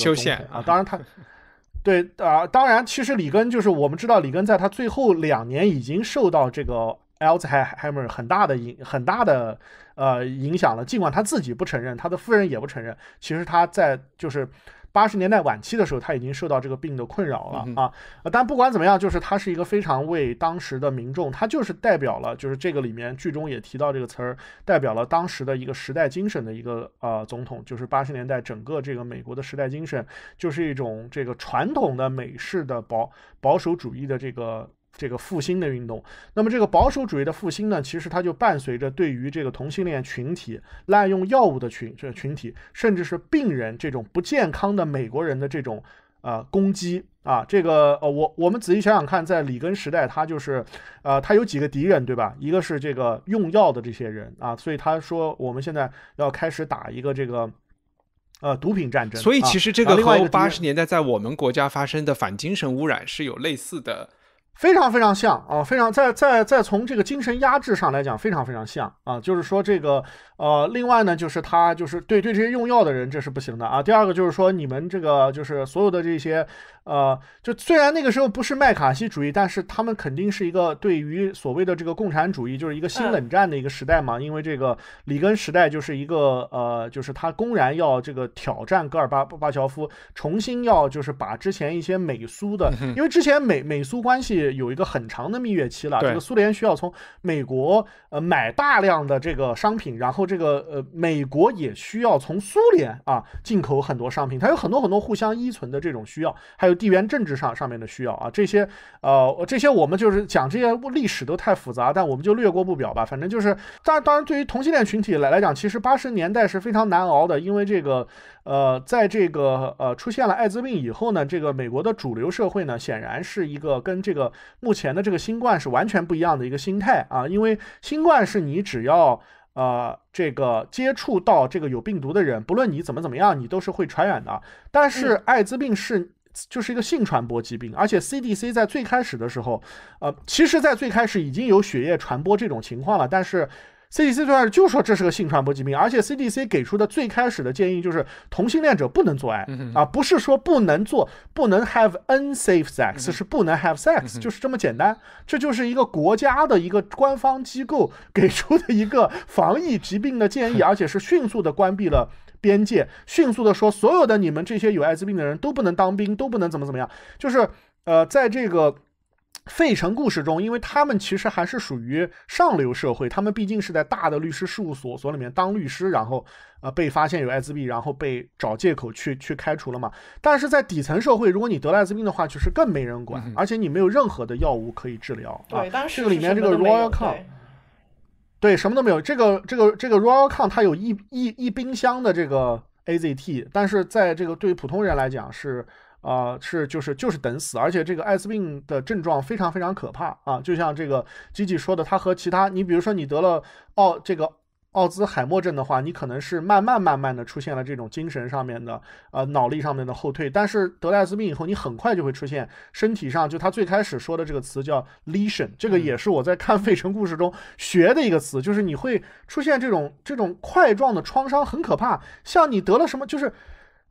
[SPEAKER 3] 啊。当然他，对啊，当然，其实里根就是我们知道里根在他最后两年已经受到这个。L e h i m e r 很大的影很大的呃影响了，尽管他自己不承认，他的夫人也不承认。其实他在就是八十年代晚期的时候，他已经受到这个病的困扰了啊。但不管怎么样，就是他是一个非常为当时的民众，他就是代表了，就是这个里面剧中也提到这个词儿，代表了当时的一个时代精神的一个呃总统，就是八十年代整个这个美国的时代精神，就是一种这个传统的美式的保保守主义的这个。这个复兴的运动，那么这个保守主义的复兴呢？其实它就伴随着对于这个同性恋群体、滥用药物的群这群体，甚至是病人这种不健康的美国人的这种啊攻击啊。这个呃，我我们仔细想想看，在里根时代，他就是呃，他有几个敌人对吧？一个是这个用药的这些人啊，所以他说我们现在要开始打一个这个呃毒品战争。所以其实这个和八十
[SPEAKER 1] 年代在我们国家发生的反精神污染是有类似的。
[SPEAKER 3] 非常非常像啊，非常在在在从这个精神压制上来讲，非常非常像啊。就是说这个呃，另外呢，就是他就是对对这些用药的人，这是不行的啊。第二个就是说，你们这个就是所有的这些呃，就虽然那个时候不是麦卡锡主义，但是他们肯定是一个对于所谓的这个共产主义，就是一个新冷战的一个时代嘛。因为这个里根时代就是一个呃，就是他公然要这个挑战戈尔巴巴乔夫，重新要就是把之前一些美苏的，因为之前美美苏关系。有一个很长的蜜月期了，这个苏联需要从美国呃买大量的这个商品，然后这个呃美国也需要从苏联啊进口很多商品，它有很多很多互相依存的这种需要，还有地缘政治上上面的需要啊，这些呃这些我们就是讲这些历史都太复杂，但我们就略过不表吧。反正就是，当当然，对于同性恋群体来来讲，其实八十年代是非常难熬的，因为这个。呃，在这个呃出现了艾滋病以后呢，这个美国的主流社会呢，显然是一个跟这个目前的这个新冠是完全不一样的一个心态啊，因为新冠是你只要呃这个接触到这个有病毒的人，不论你怎么怎么样，你都是会传染的。但是艾滋病是就是一个性传播疾病，而且 CDC 在最开始的时候，呃，其实，在最开始已经有血液传播这种情况了，但是。CDC 开始就说这是个性传播疾病，而且 CDC 给出的最开始的建议就是同性恋者不能做爱啊，不是说不能做，不能 have unsafe sex，是不能 have sex，就是这么简单。这就是一个国家的一个官方机构给出的一个防疫疾病的建议，而且是迅速的关闭了边界，迅速的说所有的你们这些有艾滋病的人都不能当兵，都不能怎么怎么样，就是呃，在这个。费城故事中，因为他们其实还是属于上流社会，他们毕竟是在大的律师事务所所里面当律师，然后呃被发现有艾滋病，然后被找借口去去开除了嘛。但是在底层社会，如果你得了艾滋病的话，其实更没人管，而且你没有任何的药物可以治疗。对，当时这个里面这个 Royal 康，对，什么都没有。这个这个这个 Royal 康，它有一一一冰箱的这个 AZT，但是在这个对于普通人来讲是。啊，是就是就是等死，而且这个艾滋病的症状非常非常可怕啊！就像这个吉吉说的，他和其他你，比如说你得了奥这个奥兹海默症的话，你可能是慢慢慢慢的出现了这种精神上面的呃脑力上面的后退，但是得了艾滋病以后，你很快就会出现身体上，就他最开始说的这个词叫 lesion，这个也是我在看《费城故事》中学的一个词，就是你会出现这种这种块状的创伤，很可怕，像你得了什么就是。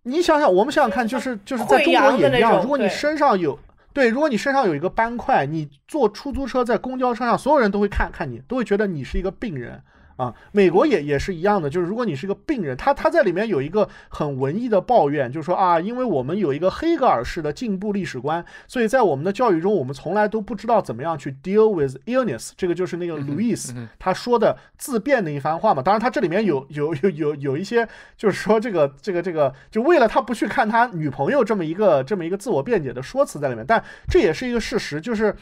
[SPEAKER 3] 你想想，我们想想看，就是就是在中国也一样。如果你身上有，对，如果你身上有一个斑块，你坐出租车在公交车上，所有人都会看看你，都会觉得你是一个病人。啊，美国也也是一样的，就是如果你是个病人，他他在里面有一个很文艺的抱怨，就是说啊，因为我们有一个黑格尔式的进步历史观，所以在我们的教育中，我们从来都不知道怎么样去 deal with illness。这个就是那个 Louis 他说的自辩的一番话嘛。当然，他这里面有有有有有一些，就是说这个这个这个，就为了他不去看他女朋友这么一个这么一个自我辩解的说辞在里面。但这也是一个事实，就是。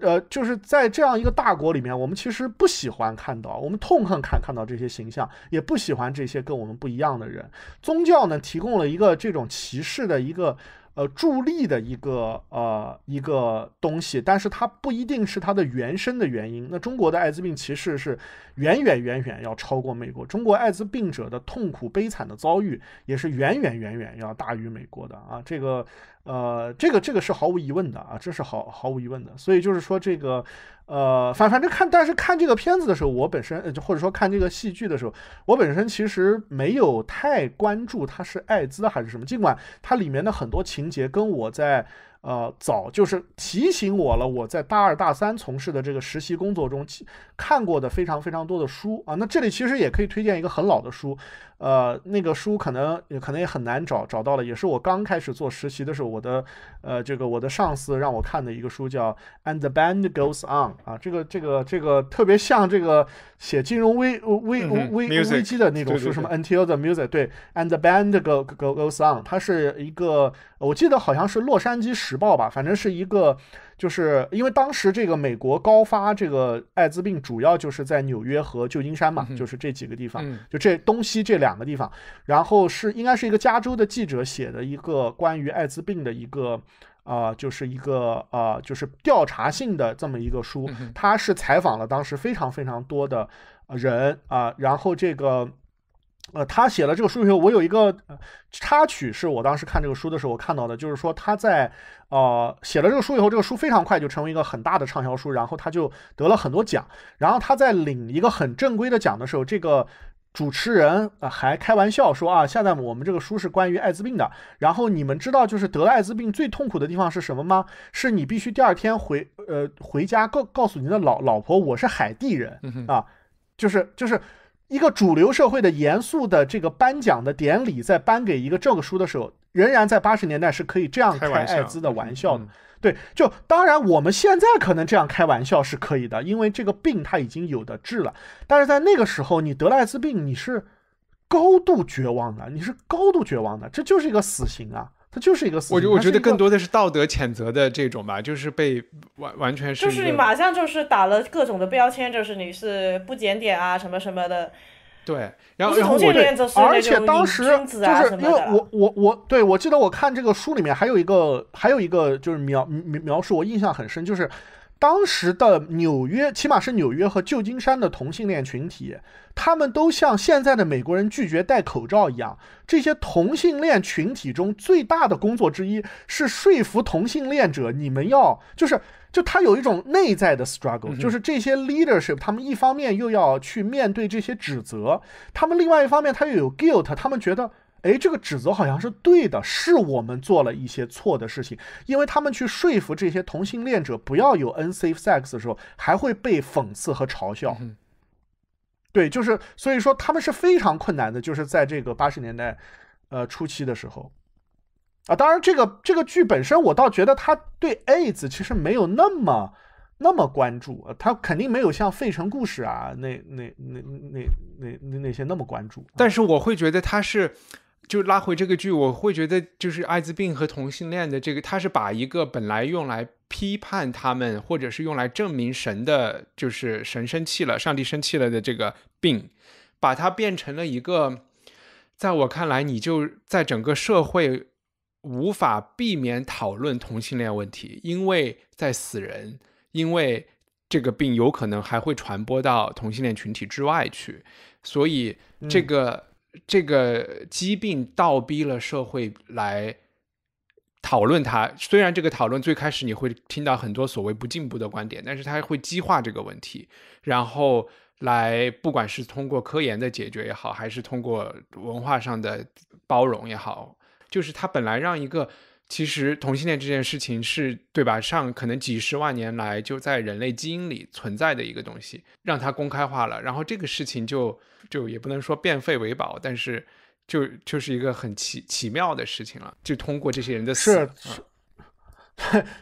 [SPEAKER 3] 呃，就是在这样一个大国里面，我们其实不喜欢看到，我们痛恨看看到这些形象，也不喜欢这些跟我们不一样的人。宗教呢，提供了一个这种歧视的一个。呃，助力的一个呃一个东西，但是它不一定是它的原生的原因。那中国的艾滋病歧视是远远远远要超过美国，中国艾滋病者的痛苦悲惨的遭遇也是远远远远要大于美国的啊。这个呃，这个这个是毫无疑问的啊，这是毫毫无疑问的。所以就是说这个。呃，反反正看，但是看这个片子的时候，我本身，或者说看这个戏剧的时候，我本身其实没有太关注它是艾滋还是什么，尽管它里面的很多情节跟我在呃早就是提醒我了，我在大二大三从事的这个实习工作中看过的非常非常多的书啊，那这里其实也可以推荐一个很老的书。呃，那个书可能也可能也很难找，找到了也是我刚开始做实习的时候，我的呃，这个我的上司让我看的一个书叫《And the Band Goes On》啊，这个这个这个特别像这个写金融危危危危机的那种书，什么《Until the Music》对，《And the Band Go Go Goes On》，它是一个，我记得好像是《洛杉矶时报》吧，反正是一个。就是因为当时这个美国高发这个艾滋病，主要就是在纽约和旧金山嘛，就是这几个地方，就这东西这两个地方。然后是应该是一个加州的记者写的一个关于艾滋病的一个，呃，就是一个呃，就是调查性的这么一个书。他是采访了当时非常非常多的人啊，然后这个。呃，他写了这个书以后，我有一个插曲，是我当时看这个书的时候我看到的，就是说他在呃写了这个书以后，这个书非常快就成为一个很大的畅销书，然后他就得了很多奖，然后他在领一个很正规的奖的时候，这个主持人还开玩笑说啊，现在我们这个书是关于艾滋病的，然后你们知道就是得了艾滋病最痛苦的地方是什么吗？是你必须第二天回呃回家告告诉你的老老婆我是海地人啊，就是就是。一个主流社会的严肃的这个颁奖的典礼，在颁给一个这个书的时候，仍然在八十年代是可以这样开艾滋的玩笑的。对，就当然我们现在可能这样开玩笑是可以的，因为这个病它已经有的治了。但是在那个时候，你得了艾滋病，你是高度绝望的，你是高度绝望的，这就是一个死刑啊。
[SPEAKER 2] 它就是一个，死我我觉得更多的
[SPEAKER 3] 是道
[SPEAKER 1] 德谴责的这种吧，就是被完完全是，就是你
[SPEAKER 2] 马上就是打了各种的标签，就是你是不检点啊什么什么的。对，然后同性恋则是而且当时就是因为
[SPEAKER 3] 我我我对，我记得我看这个书里面还有一个还有一个就是描描述我印象很深就是。当时的纽约，起码是纽约和旧金山的同性恋群体，他们都像现在的美国人拒绝戴口罩一样。这些同性恋群体中最大的工作之一是说服同性恋者，你们要就是就他有一种内在的 struggle，就是这些 leadership，他们一方面又要去面对这些指责，他们另外一方面他又有 guilt，他们觉得。哎，这个指责好像是对的，是我们做了一些错的事情，因为他们去说服这些同性恋者不要有 N safe sex 的时候，还会被讽刺和嘲笑。对，就是所以说他们是非常困难的，就是在这个八十年代呃初期的时候啊。当然，这个这个剧本身，我倒觉得他对 AIDS 其实没有那么那么关注，他肯定没有像《费城故事》啊那那那那那那些那么关注。
[SPEAKER 1] 但是我会觉得他是。就拉回这个剧，我会觉得就是艾滋病和同性恋的这个，他是把一个本来用来批判他们，或者是用来证明神的，就是神生气了，上帝生气了的这个病，把它变成了一个，在我看来，你就在整个社会无法避免讨论同性恋问题，因为在死人，因为这个病有可能还会传播到同性恋群体之外去，所以这个。这个疾病倒逼了社会来讨论它，虽然这个讨论最开始你会听到很多所谓不进步的观点，但是它会激化这个问题，然后来不管是通过科研的解决也好，还是通过文化上的包容也好，就是它本来让一个其实同性恋这件事情是对吧？上可能几十万年来就在人类基因里存在的一个东西，让它公开化了，然后这个事情就。就也不能说变废为宝，但是就就是一个很奇奇妙的事情了。就通过这些人的是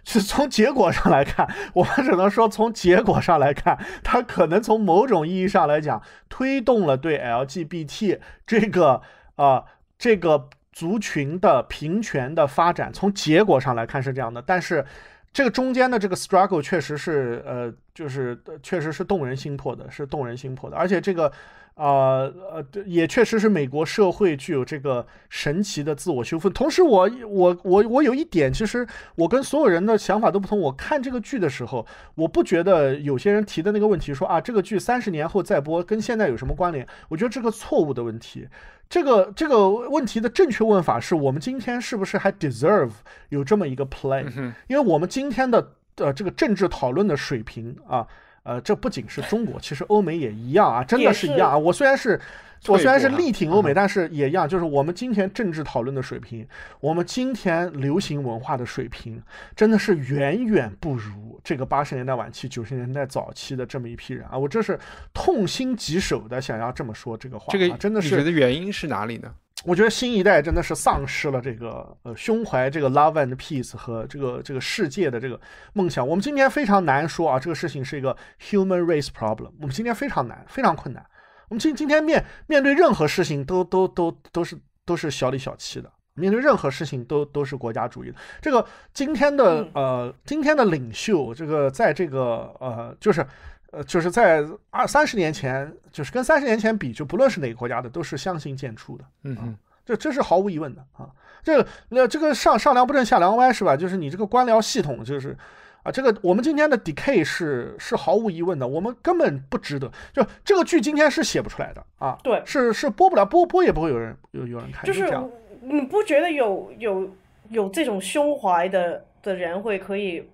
[SPEAKER 3] 是，从结果上来看，我们只能说从结果上来看，它可能从某种意义上来讲，推动了对 LGBT 这个啊这个族群的平权的发展。从结果上来看是这样的，但是这个中间的这个 struggle 确实是呃，就是确实是动人心魄的，是动人心魄的，而且这个。啊，呃，也确实是美国社会具有这个神奇的自我修复。同时，我我我我有一点，其实我跟所有人的想法都不同。我看这个剧的时候，我不觉得有些人提的那个问题说啊，这个剧三十年后再播跟现在有什么关联？我觉得这个错误的问题，这个这个问题的正确问法是我们今天是不是还 deserve 有这么一个 play？因为我们今天的呃这个政治讨论的水平啊。呃，这不仅是中国，其实欧美也一样啊，真的是一样啊。我虽然是我虽然是力挺欧美，但是也一样，就是我们今天政治讨论的水平，我们今天流行文化的水平，真的是远远不如这个八十年代晚期、九十年代早期的这么一批人啊。我这是痛心疾首的想要这么说这个话，这个真的是，你觉得原
[SPEAKER 1] 因是哪里呢？
[SPEAKER 3] 我觉得新一代真的是丧失了这个呃胸怀这个 love and peace 和这个这个世界的这个梦想。我们今天非常难说啊，这个事情是一个 human race problem。我们今天非常难，非常困难。我们今今天面面对任何事情都都都都是都是小里小气的，面对任何事情都都是国家主义的。这个今天的呃今天的领袖，这个在这个呃就是。呃，就是在二三十年前，就是跟三十年前比，就不论是哪个国家的，都是相形见绌的。嗯嗯，这这是毫无疑问的啊。这那这个上上梁不正下梁歪是吧？就是你这个官僚系统，就是啊，这个我们今天的 decay 是是毫无疑问的，我们根本不值得。就这个剧今天是写不出来的啊。对，是是播不了，播播也不会有人有有人看。就是
[SPEAKER 2] 你不觉得有有有这种胸怀的的人会可以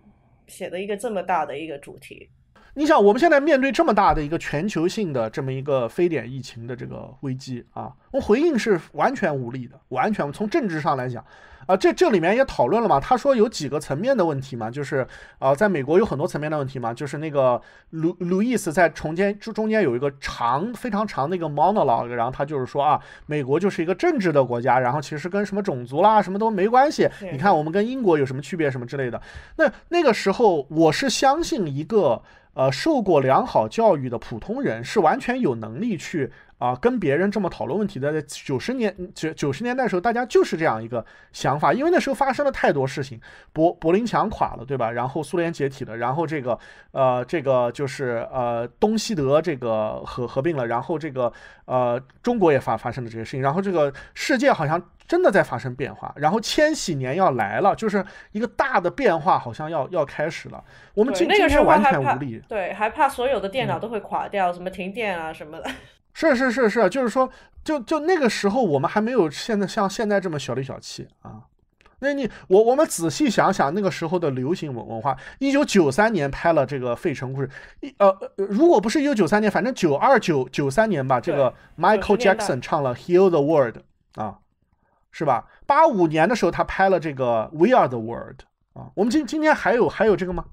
[SPEAKER 2] 写的一个这么大的一个主题？
[SPEAKER 3] 你想，我们现在面对这么大的一个全球性的这么一个非典疫情的这个危机啊，我回应是完全无力的，完全从政治上来讲啊，这这里面也讨论了嘛，他说有几个层面的问题嘛，就是啊，在美国有很多层面的问题嘛，就是那个鲁路易斯在重建中间有一个长非常长的一个 monologue，然后他就是说啊，美国就是一个政治的国家，然后其实跟什么种族啦什么都没关系，你看我们跟英国有什么区别什么之类的。那那个时候我是相信一个。呃，受过良好教育的普通人是完全有能力去啊跟别人这么讨论问题的。九十年九九十年代的时候，大家就是这样一个想法，因为那时候发生了太多事情，柏柏林墙垮了，对吧？然后苏联解体了，然后这个呃这个就是呃东西德这个合合并了，然后这个呃中国也发发生了这些事情，然后这个世界好像。真的在发生变化，然后千禧年要来了，就是一个大的变化，好像要要开始了。我们今今天完全无力，
[SPEAKER 2] 对，还怕所有的电脑都会垮掉，什么停电啊什么的。
[SPEAKER 3] 是是是是，就是说，就就那个时候我们还没有现在像现在这么小里小气啊。那你我我们仔细想想那个时候的流行文文化，一九九三年拍了这个《费城故事》，一呃，如果不是一九九三年，反正九二九九三年吧，这个 Michael Jackson 唱了《Heal the World》啊。是吧？八五年的时候，他拍了这个《We Are the World》啊。我们今今天还有还有这个吗？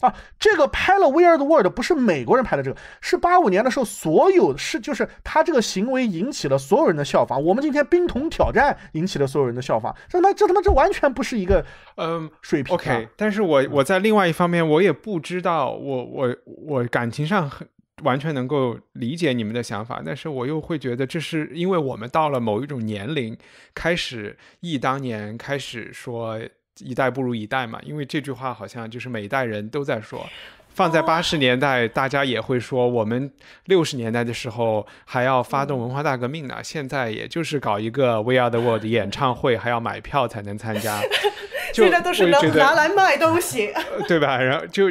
[SPEAKER 3] 啊，这个拍了《We Are the World》不是美国人拍的，这个是八五年的时候，所有是就是他这个行为引起了所有人的效仿。我们今天冰桶挑战引起了所有人的效仿，这他妈这他妈这完全不是一个嗯水平。OK，
[SPEAKER 1] 但是我我在另外一方面，我也不知道我我我感情上很。完全能够理解你们的想法，但是我又会觉得，这是因为我们到了某一种年龄，开始忆当年，开始说一代不如一代嘛。因为这句话好像就是每一代人都在说。放在八十年代，大家也会说我们六十年代的时候还要发动文化大革命呢。现在也就是搞一个 We a r e the World 演唱会，还要买票才能参加。
[SPEAKER 2] 现在都是能拿来卖东西，
[SPEAKER 1] 对吧？然后就。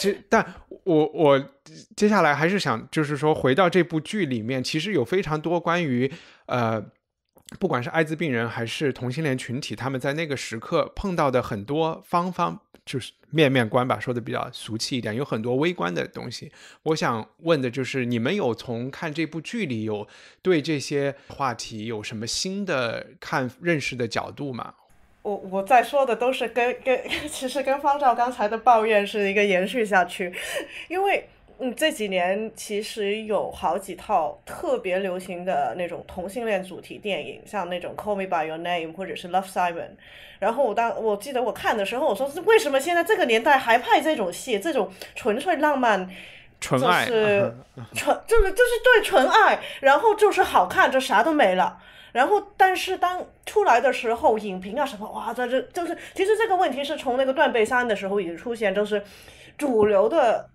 [SPEAKER 1] 就但我我接下来还是想，就是说回到这部剧里面，其实有非常多关于呃，不管是艾滋病人还是同性恋群体，他们在那个时刻碰到的很多方方，就是面面观吧，说的比较俗气一点，有很多微观的东西。我想问的就是，你们有从看这部剧里有对这些话题有什么新的看认识的角度吗？
[SPEAKER 2] 我我在说的都是跟跟，其实跟方照刚才的抱怨是一个延续下去，因为嗯这几年其实有好几套特别流行的那种同性恋主题电影，像那种《Call Me by Your Name》或者是《Love Simon》，然后我当我记得我看的时候，我说是为什么现在这个年代还拍这种戏？这种纯粹浪漫，纯爱，纯就是就是对纯爱，然后就是好看，就啥都没了。然后，但是当出来的时候，影评啊什么，哇，这这就是其实这个问题是从那个《断背山》的时候已经出现，就是主流的，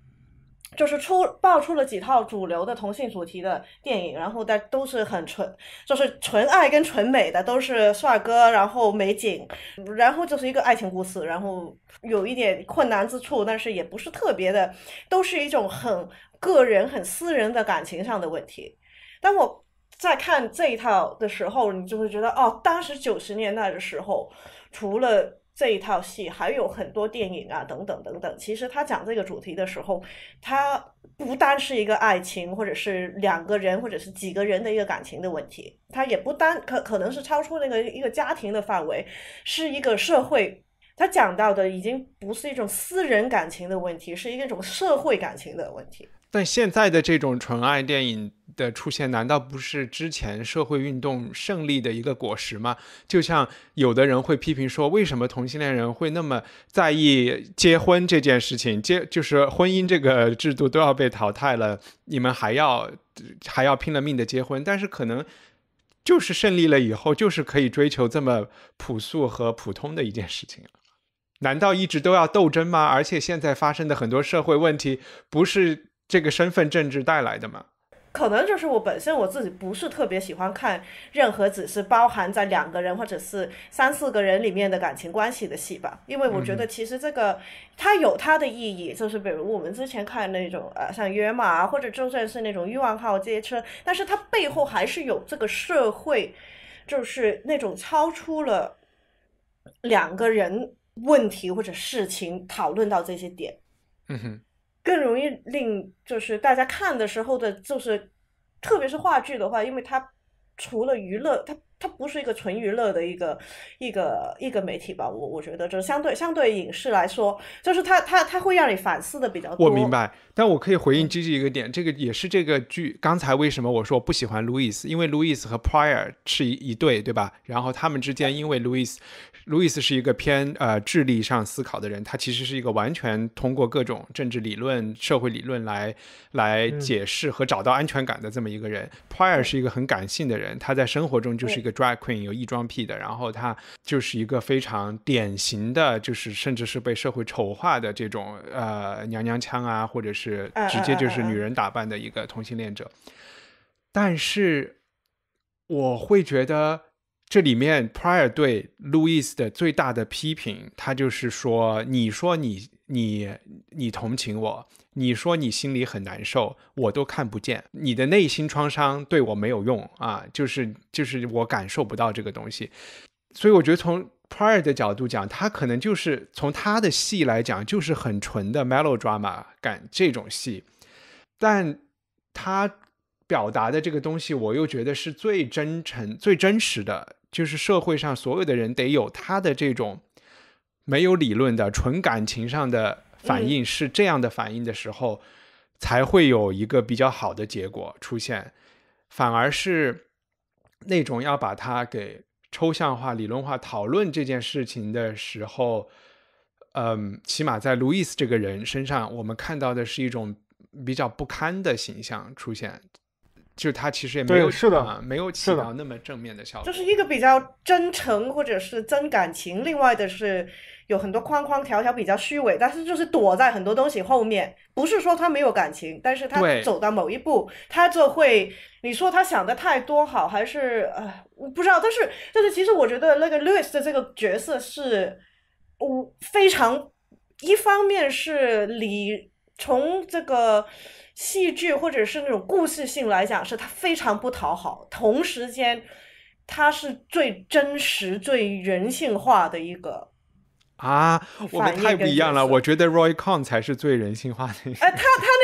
[SPEAKER 2] 就是出爆出了几套主流的同性主题的电影，然后但都是很纯，就是纯爱跟纯美的，都是帅哥，然后美景，然后就是一个爱情故事，然后有一点困难之处，但是也不是特别的，都是一种很个人、很私人的感情上的问题，但我。在看这一套的时候，你就会觉得哦，当时九十年代的时候，除了这一套戏，还有很多电影啊，等等等等。其实他讲这个主题的时候，他不单是一个爱情，或者是两个人，或者是几个人的一个感情的问题，他也不单可可能是超出那个一个家庭的范围，是一个社会。他讲到的已经不是一种私人感情的问题，是一种社会感情的问题。
[SPEAKER 4] 但
[SPEAKER 1] 现在的这种纯爱电影。的出现难道不是之前社会运动胜利的一个果实吗？就像有的人会批评说，为什么同性恋人会那么在意结婚这件事情？结就是婚姻这个制度都要被淘汰了，你们还要还要拼了命的结婚？但是可能就是胜利了以后，就是可以追求这么朴素和普通的一件事情难道一直都要斗争吗？而且现在发生的很多社会问题，不是这个身份政治带来的吗？
[SPEAKER 2] 可能就是我本身我自己不是特别喜欢看任何只是包含在两个人或者是三四个人里面的感情关系的戏吧，因为我觉得其实这个它有它的意义，就是比如我们之前看那种呃像约马或者就算是那种欲望号这些车，但是它背后还是有这个社会，就是那种超出了两个人问题或者事情讨论到这些点，嗯哼。更容易令就是大家看的时候的，就是特别是话剧的话，因为它除了娱乐，它。它不是一个纯娱乐的一个一个一个媒体吧？我我觉得就是相对相对影视来说，就是它它它会让你反思的比较多。我明
[SPEAKER 1] 白，但我可以回应这这一个点，这个也是这个剧。刚才为什么我说我不喜欢 Louis？因为 Louis 和 Prior 是一一对，对吧？然后他们之间，因为 Louis Louis 是一个偏呃智力上思考的人，他其实是一个完全通过各种政治理论、社会理论来来解释和找到安全感的这么一个人。Prior 是一个很感性的人，他在生活中就是一个。Drag Queen 有异装癖的，然后他就是一个非常典型的，就是甚至是被社会丑化的这种呃娘娘腔啊，或者是直接就是女人打扮的一个同性恋者。但是我会觉得这里面 Prior 对 Louis 的最大的批评，他就是说，你说你你你同情我。你说你心里很难受，我都看不见你的内心创伤，对我没有用啊！就是就是我感受不到这个东西，所以我觉得从 Prior 的角度讲，他可能就是从他的戏来讲，就是很纯的 Melodrama 感这种戏，但他表达的这个东西，我又觉得是最真诚、最真实的就是社会上所有的人得有他的这种没有理论的纯感情上的。反应是这样的反应的时候，才会有一个比较好的结果出现。反而是那种要把它给抽象化、理论化讨论这件事情的时候，嗯，起码在路易斯这个人身上，我们看到的是一种比较不堪的形象出现。就他其实也没有是的，没有起到那么正面的效果。就是
[SPEAKER 2] 一个比较真诚或者是真感情，另外的是。有很多框框条条比较虚伪，但是就是躲在很多东西后面，不是说他没有感情，但是他走到某一步，他就会你说他想的太多好还是呃不知道，但是但是其实我觉得那个 Louis 的这个角色是，我非常一方面是理从这个戏剧或者是那种故事性来讲，是他非常不讨好，同时间他是最真实、最人性化的一个。
[SPEAKER 1] 啊，我们太不一样了。我觉得 Roy Kong 才是最人性化的一他
[SPEAKER 2] 他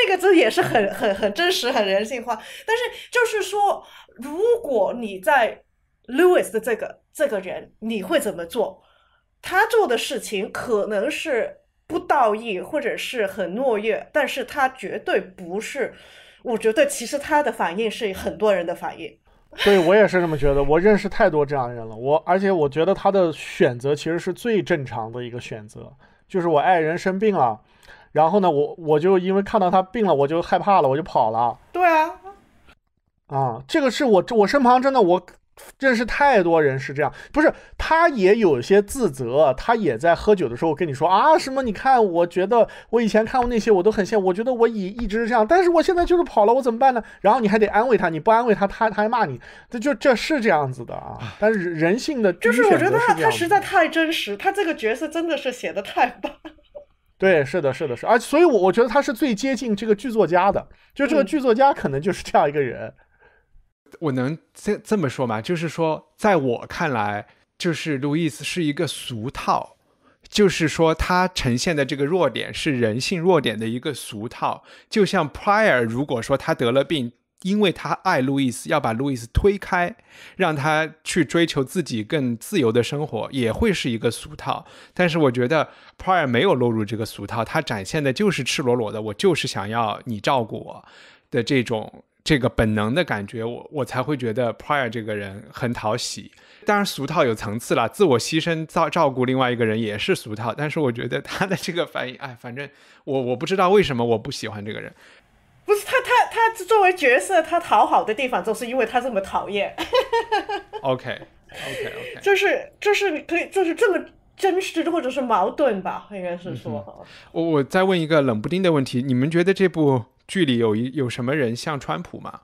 [SPEAKER 2] 那个字也是很很很真实、很人性化。但是就是说，如果你在 Lewis 的这个这个人，你会怎么做？他做的事情可能是不道义或者是很懦弱，但是他绝对不是。我觉得其实他的反应是很多人的反应。
[SPEAKER 3] 对，我也是这么觉得。我认识太多这样的人了。我，而且我觉得他的选择其实是最正常的一个选择。就是我爱人生病了，然后呢，我我就因为看到他病了，我就害怕了，我就跑了。对啊，啊，这个是我我身旁真的我。认识太多人是这样，不是他，也有些自责，他也在喝酒的时候跟你说啊什么？你看，我觉得我以前看过那些，我都很羡慕。我觉得我以一直是这样，但是我现在就是跑了，我怎么办呢？然后你还得安慰他，你不安慰他，他他还骂你，这就这是这样子的啊。但是人性的，就是我觉得他他实
[SPEAKER 2] 在太真实，他这个角色真的是写的太棒。
[SPEAKER 3] 对，是的是的是啊，所以我我觉得他是最接近这个剧作家的，就这个剧作家可能就是这样一个人。我能这这么说吗？就是说，
[SPEAKER 1] 在我看来，就是路易斯是一个俗套，就是说他呈现的这个弱点是人性弱点的一个俗套。就像 Prior，如果说他得了病，因为他爱路易斯，要把路易斯推开，让他去追求自己更自由的生活，也会是一个俗套。但是我觉得 Prior 没有落入这个俗套，他展现的就是赤裸裸的，我就是想要你照顾我的这种。这个本能的感觉，我我才会觉得 p r i o r 这个人很讨喜。当然俗套有层次了，自我牺牲照照顾另外一个人也是俗套，但是我觉得他的这个反应，哎，反正我我不知道为什么我不喜欢这个人。
[SPEAKER 2] 不是他他他作为角色，他讨好的地方，就是因为他这么讨厌。OK OK OK，就是就是可以就是这么真实或者是矛盾吧，应该是说。
[SPEAKER 1] 我我再问一个冷不丁的问题，你们觉得这部？剧里有一有什么人像川普吗？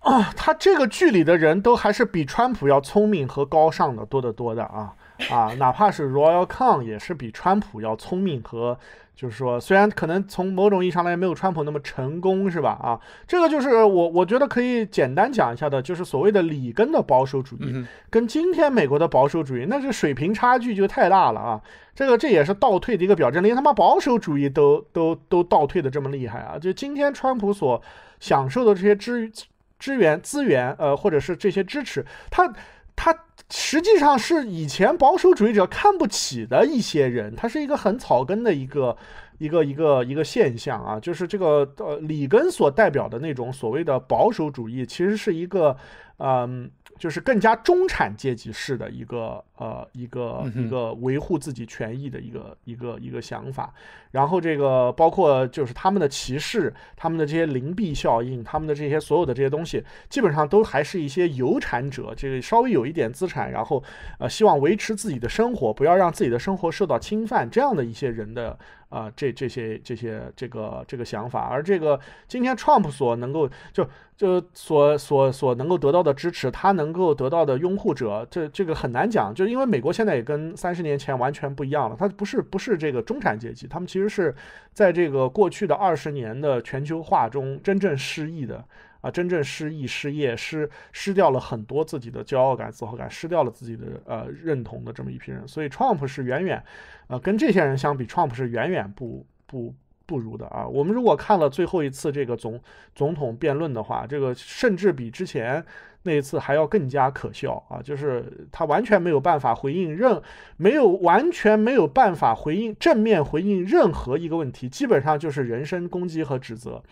[SPEAKER 3] 啊，他这个剧里的人都还是比川普要聪明和高尚的多得多的啊啊，哪怕是 Royal Kong 也是比川普要聪明和。就是说，虽然可能从某种意义上来没有川普那么成功，是吧？啊，这个就是我我觉得可以简单讲一下的，就是所谓的里根的保守主义跟今天美国的保守主义，那这水平差距就太大了啊！这个这也是倒退的一个表征，连他妈保守主义都都都倒退的这么厉害啊！就今天川普所享受的这些支支援资源，呃，或者是这些支持，他他。实际上是以前保守主义者看不起的一些人，他是一个很草根的一个一个一个一个现象啊，就是这个呃里根所代表的那种所谓的保守主义，其实是一个嗯，就是更加中产阶级式的一个。呃，一个一个维护自己权益的一个一个一个想法，然后这个包括就是他们的歧视，他们的这些灵币效应，他们的这些所有的这些东西，基本上都还是一些有产者，这个稍微有一点资产，然后呃希望维持自己的生活，不要让自己的生活受到侵犯，这样的一些人的呃这这些这些这个这个想法，而这个今天 Trump 所能够就就所所所能够得到的支持，他能够得到的拥护者，这这个很难讲，就。因为美国现在也跟三十年前完全不一样了，他不是不是这个中产阶级，他们其实是在这个过去的二十年的全球化中真正失意的啊，真正失意、失业、失失掉了很多自己的骄傲感、自豪感，失掉了自己的呃认同的这么一批人。所以 Trump 是远远呃跟这些人相比，Trump 是远远不不不如的啊。我们如果看了最后一次这个总总统辩论的话，这个甚至比之前。那一次还要更加可笑啊，就是他完全没有办法回应任，没有完全没有办法回应正面回应任何一个问题，基本上就是人身攻击和指责。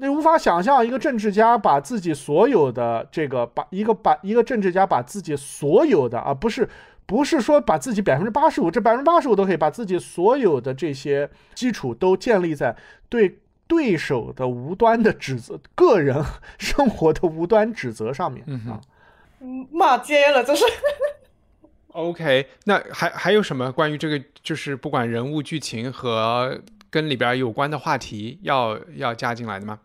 [SPEAKER 3] 你无法想象一个政治家把自己所有的这个把一个把一个政治家把自己所有的啊不是不是说把自己百分之八十五，这百分之八十五都可以把自己所有的这些基础都建立在对。对手的无端的指责，个人生活的无端指责上面啊，
[SPEAKER 2] 骂街了，
[SPEAKER 3] 这是。
[SPEAKER 1] OK，那还还有什么关于这个，就是不管人物剧情和跟里边有关的话题，要要加进来的吗？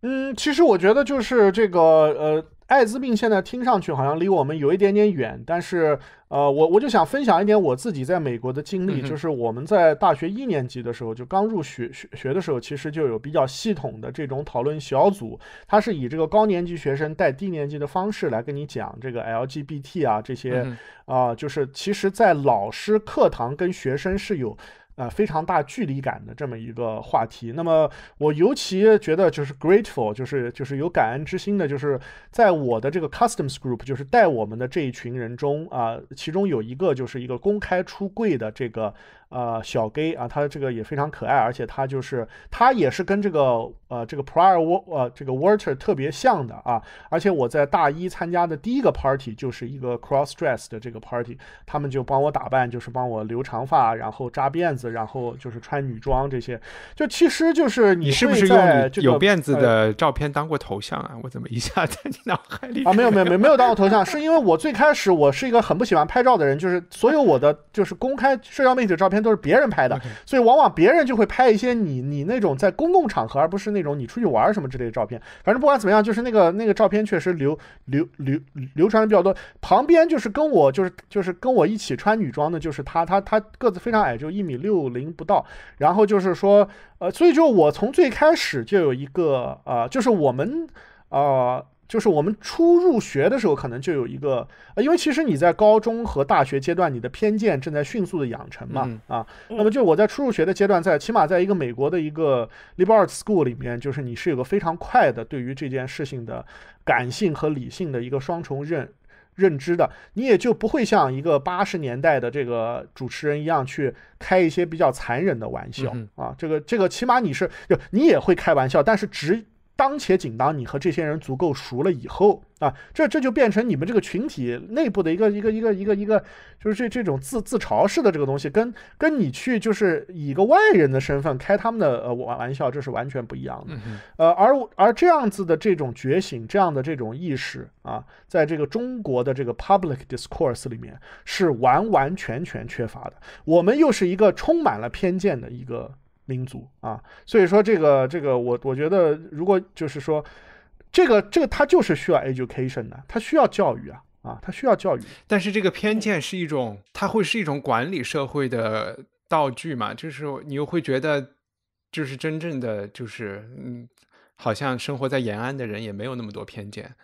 [SPEAKER 3] 嗯，其实我觉得就是这个，呃。艾滋病现在听上去好像离我们有一点点远，但是，呃，我我就想分享一点我自己在美国的经历，就是我们在大学一年级的时候，就刚入学学学的时候，其实就有比较系统的这种讨论小组，它是以这个高年级学生带低年级的方式来跟你讲这个 LGBT 啊这些啊，就是其实，在老师课堂跟学生是有。啊，非常大距离感的这么一个话题。那么，我尤其觉得就是 grateful，就是就是有感恩之心的，就是在我的这个 customs group，就是带我们的这一群人中啊，其中有一个就是一个公开出柜的这个。呃，小 gay 啊，他这个也非常可爱，而且他就是他也是跟这个呃这个 prior 沃呃这个 water 特别像的啊。而且我在大一参加的第一个 party 就是一个 cross dress 的这个 party，他们就帮我打扮，就是帮我留长发，然后扎辫子，然后就是穿女装这些。就其实，就是你是不是用有辫子的
[SPEAKER 1] 照片当过头像啊？我怎么一下在你脑海里啊？没有没有没
[SPEAKER 3] 没有当过头像，是因为我最开始我是一个很不喜欢拍照的人，就是所有我的就是公开社交媒体的照片。都是别人拍的，所以往往别人就会拍一些你你那种在公共场合，而不是那种你出去玩什么之类的照片。反正不管怎么样，就是那个那个照片确实流流流流传的比较多。旁边就是跟我就是就是跟我一起穿女装的就是他，他他个子非常矮，就一米六零不到。然后就是说呃，所以就我从最开始就有一个呃，就是我们呃。就是我们初入学的时候，可能就有一个啊，因为其实你在高中和大学阶段，你的偏见正在迅速的养成嘛啊。那么就我在初入学的阶段，在起码在一个美国的一个 liberal arts school 里面，就是你是有个非常快的对于这件事情的感性和理性的一个双重认认知的，你也就不会像一个八十年代的这个主持人一样去开一些比较残忍的玩笑啊。这个这个起码你是就你也会开玩笑，但是只。当且仅当你和这些人足够熟了以后啊，这这就变成你们这个群体内部的一个一个一个一个一个，就是这这种自自嘲式的这个东西，跟跟你去就是以个外人的身份开他们的呃玩玩笑，这是完全不一样的。呃，而而这样子的这种觉醒，这样的这种意识啊，在这个中国的这个 public discourse 里面是完完全全缺乏的。我们又是一个充满了偏见的一个。民族啊，所以说这个这个，我我觉得，如果就是说，这个这个，他就是需要 education 的，他需要教育啊啊，他需要教育。
[SPEAKER 1] 但是这个偏见是一种，他会是一种管理社会的道具嘛？就是你又会觉得，就是真正的就是嗯，好像生活在延安的人也没有那么多偏见。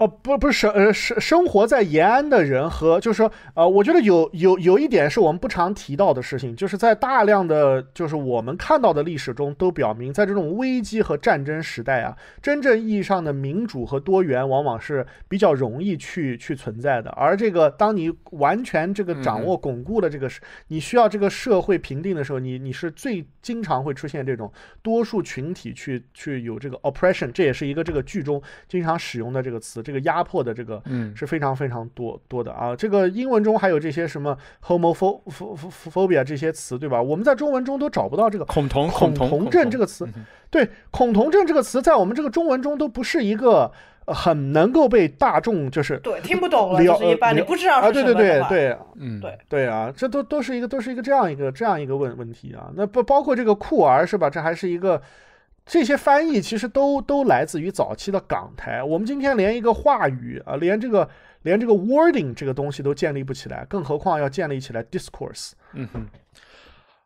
[SPEAKER 3] 哦，不不是生呃生生活在延安的人和就是说呃，我觉得有有有一点是我们不常提到的事情，就是在大量的就是我们看到的历史中都表明，在这种危机和战争时代啊，真正意义上的民主和多元往往是比较容易去去存在的。而这个当你完全这个掌握巩固了这个你需要这个社会评定的时候，你你是最经常会出现这种多数群体去去有这个 oppression，这也是一个这个剧中经常使用的这个词。这个压迫的这个是非常非常多多的啊！这个英文中还有这些什么 homophobia 这些词，对吧？我们在中文中都找不到这个恐同恐同症这个词。对，恐同症这个词在我们这个中文中都不是一个很能够被大众就是对听不懂，就是一般你不知道啊？对对对对，嗯，对对啊，这都都是一个都是一个这样一个这样一个问问题啊！那不包括这个酷儿是吧？这还是一个。这些翻译其实都都来自于早期的港台。我们今天连一个话语啊，连这个连这个 wording 这个东西都建立不起来，更何况要建立起来 discourse。
[SPEAKER 4] 嗯哼，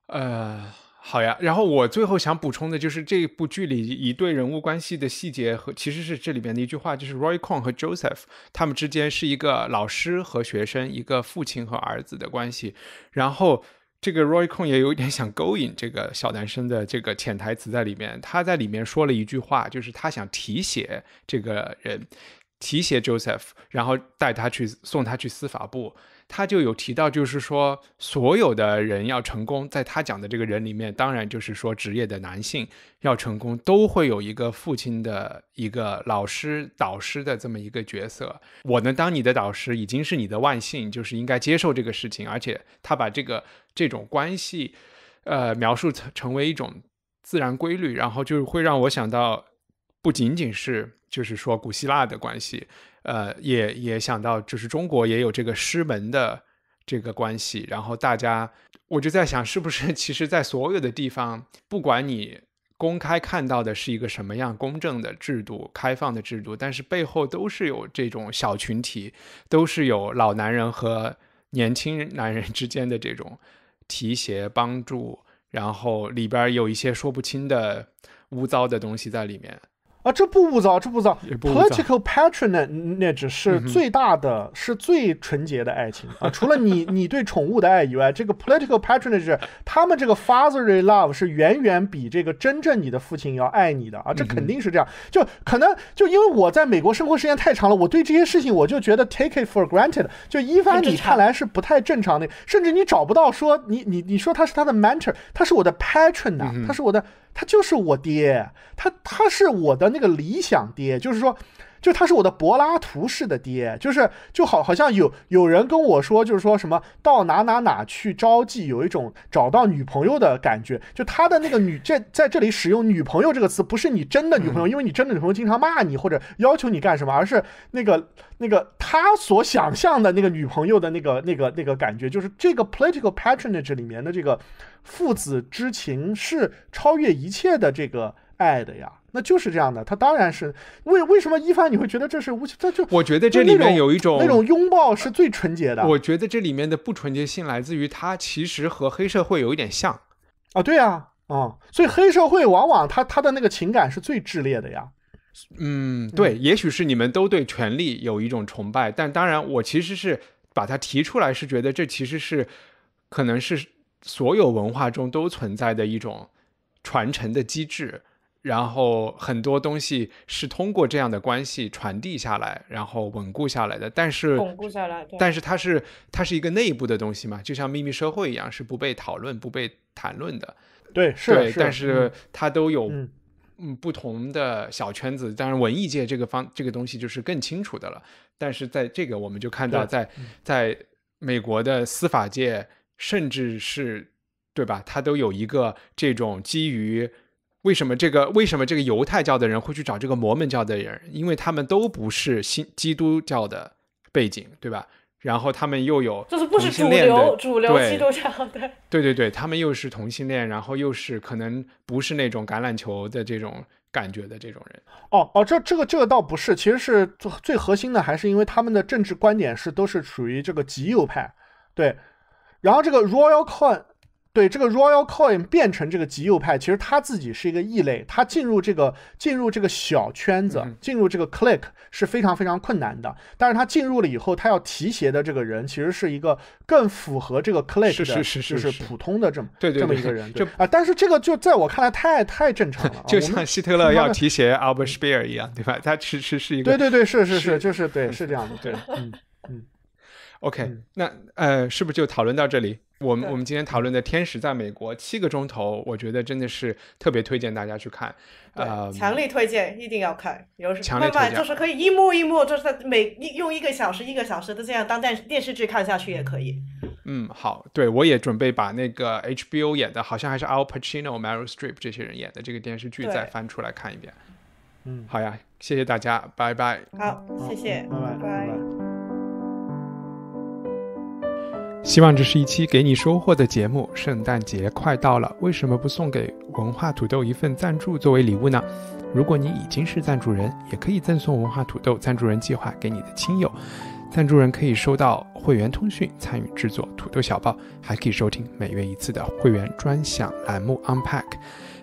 [SPEAKER 1] 呃，好呀。然后我最后想补充的就是这部剧里一对人物关系的细节和，其实是这里面的一句话，就是 Roy Kong 和 Joseph 他们之间是一个老师和学生，一个父亲和儿子的关系，然后。这个 Roy Cohn 也有一点想勾引这个小男生的这个潜台词在里面，他在里面说了一句话，就是他想提携这个人，提携 Joseph，然后带他去送他去司法部。他就有提到，就是说，所有的人要成功，在他讲的这个人里面，当然就是说，职业的男性要成功，都会有一个父亲的一个老师、导师的这么一个角色。我呢，当你的导师已经是你的万幸，就是应该接受这个事情。而且，他把这个这种关系，呃，描述成成为一种自然规律，然后就会让我想到，不仅仅是就是说古希腊的关系。呃，也也想到，就是中国也有这个师门的这个关系，然后大家我就在想，是不是其实，在所有的地方，不管你公开看到的是一个什么样公正的制度、开放的制度，但是背后都是有这种小群体，都是有老男人和年轻 男人之间的这种提携帮助，然后里边有一些说不清的污糟的东西在里面。
[SPEAKER 3] 啊，这不不糟，这不早。Political patronage 那只是最大的，是最纯洁的爱情啊。除了你，你对宠物的爱以外，这个 political patronage，他们这个 fatherly love 是远远比这个真正你的父亲要爱你的啊。这肯定是这样。就可能，就因为我在美国生活时间太长了，我对这些事情我就觉得 take it for granted。就一帆你看来是不太正常的，甚至你找不到说你你你说他是他的 mentor，他是我的 patron，他是我的。他就是我爹，他他是我的那个理想爹，就是说。就他是我的柏拉图式的爹，就是就好好像有有人跟我说，就是说什么到哪哪哪去招妓，有一种找到女朋友的感觉。就他的那个女，这在这里使用“女朋友”这个词，不是你真的女朋友，因为你真的女朋友经常骂你或者要求你干什么，而是那个那个他所想象的那个女朋友的那个那个那个感觉，就是这个 political patronage 里面的这个父子之情是超越一切的这个爱的呀。那就是这样的，他当然是为为什么一凡你会觉得这是无他就我觉得这里面有一种那种拥抱是最纯洁的。我
[SPEAKER 1] 觉得这里面的不纯洁性来自于他其实和黑社会有一点像
[SPEAKER 3] 啊，对呀，啊，所以黑社会往往他他的那个情感是最炽烈的呀。
[SPEAKER 1] 嗯，对，也许是你们都对权力有一种崇拜，但当然我其实是把它提出来，是觉得这其实是可能是所有文化中都存在的一种传承的机制。然后很多东西是通过这样的关系传递下来，然后稳固下来的。但是稳固下来，但是它是它是一个内部的东西嘛，就像秘密社会一样，是不被讨论、不被谈论的。对，是。对，但是它都有嗯不同的小圈子。当然，文艺界这个方这个东西就是更清楚的了。但是在这个，我们就看到，在在美国的司法界，甚至是对吧，它都有一个这种基于。为什么这个为什么这个犹太教的人会去找这个摩门教的人？因为他们都不是新基督教的背景，对吧？然后他们又有就是不是主流主流基督教的，对对对，他们又是同性恋，然后又是可能不是那种橄榄球的这种感觉的这种人。
[SPEAKER 3] 哦哦，这这个这个倒不是，其实是最最核心的，还是因为他们的政治观点是都是属于这个极右派，对。然后这个 Royal c o n 对这个 Royal Coin 变成这个极右派，其实他自己是一个异类，他进入这个进入这个小圈子，进入这个 c l i c k 是非常非常困难的。但是他进入了以后，他要提携的这个人，其实是一个更符合这个 c l i c k 的，就是普通的这么这么一个人。就啊，但是这个就在我看来，太太正常了，就像希特勒 要提
[SPEAKER 1] 携 Albert Speer 一样，对吧？他其实是一个对对对，是是是，
[SPEAKER 3] 就是对，是这样的，对，嗯。
[SPEAKER 1] OK，那呃，是不是就讨论到这里？我们我们今天讨论的《天使在美国》七个钟头，我觉得真的是特别推荐大家去看，呃，强
[SPEAKER 2] 力推荐，一定要看。有什么？那么就是可以一幕一幕，就是每用一个小时一个小时的这样当电电视剧看下去也可以。
[SPEAKER 1] 嗯，好，对，我也准备把那个 HBO 演的，好像还是 Al Pacino、Meryl Streep 这些人演的这个电视剧再翻出来看一遍。嗯，好呀，谢谢大家，拜拜。
[SPEAKER 2] 好，谢谢，拜拜。
[SPEAKER 1] 希望这是一期给你收获的节目。圣诞节快到了，为什么不送给文化土豆一份赞助作为礼物呢？如果你已经是赞助人，也可以赠送文化土豆赞助人计划给你的亲友。赞助人可以收到会员通讯，参与制作土豆小报，还可以收听每月一次的会员专享栏目 unpack。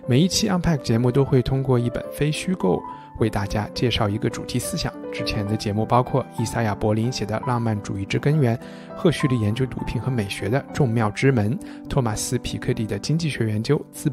[SPEAKER 1] 每一期 unpack 节目都会通过一本非虚构。为大家介绍一个主题思想。之前的节目包括伊萨亚·柏林写的《浪漫主义之根源》，赫胥黎研究毒品和美学的《众妙之门》，托马斯·皮克迪的经济学研究《资》。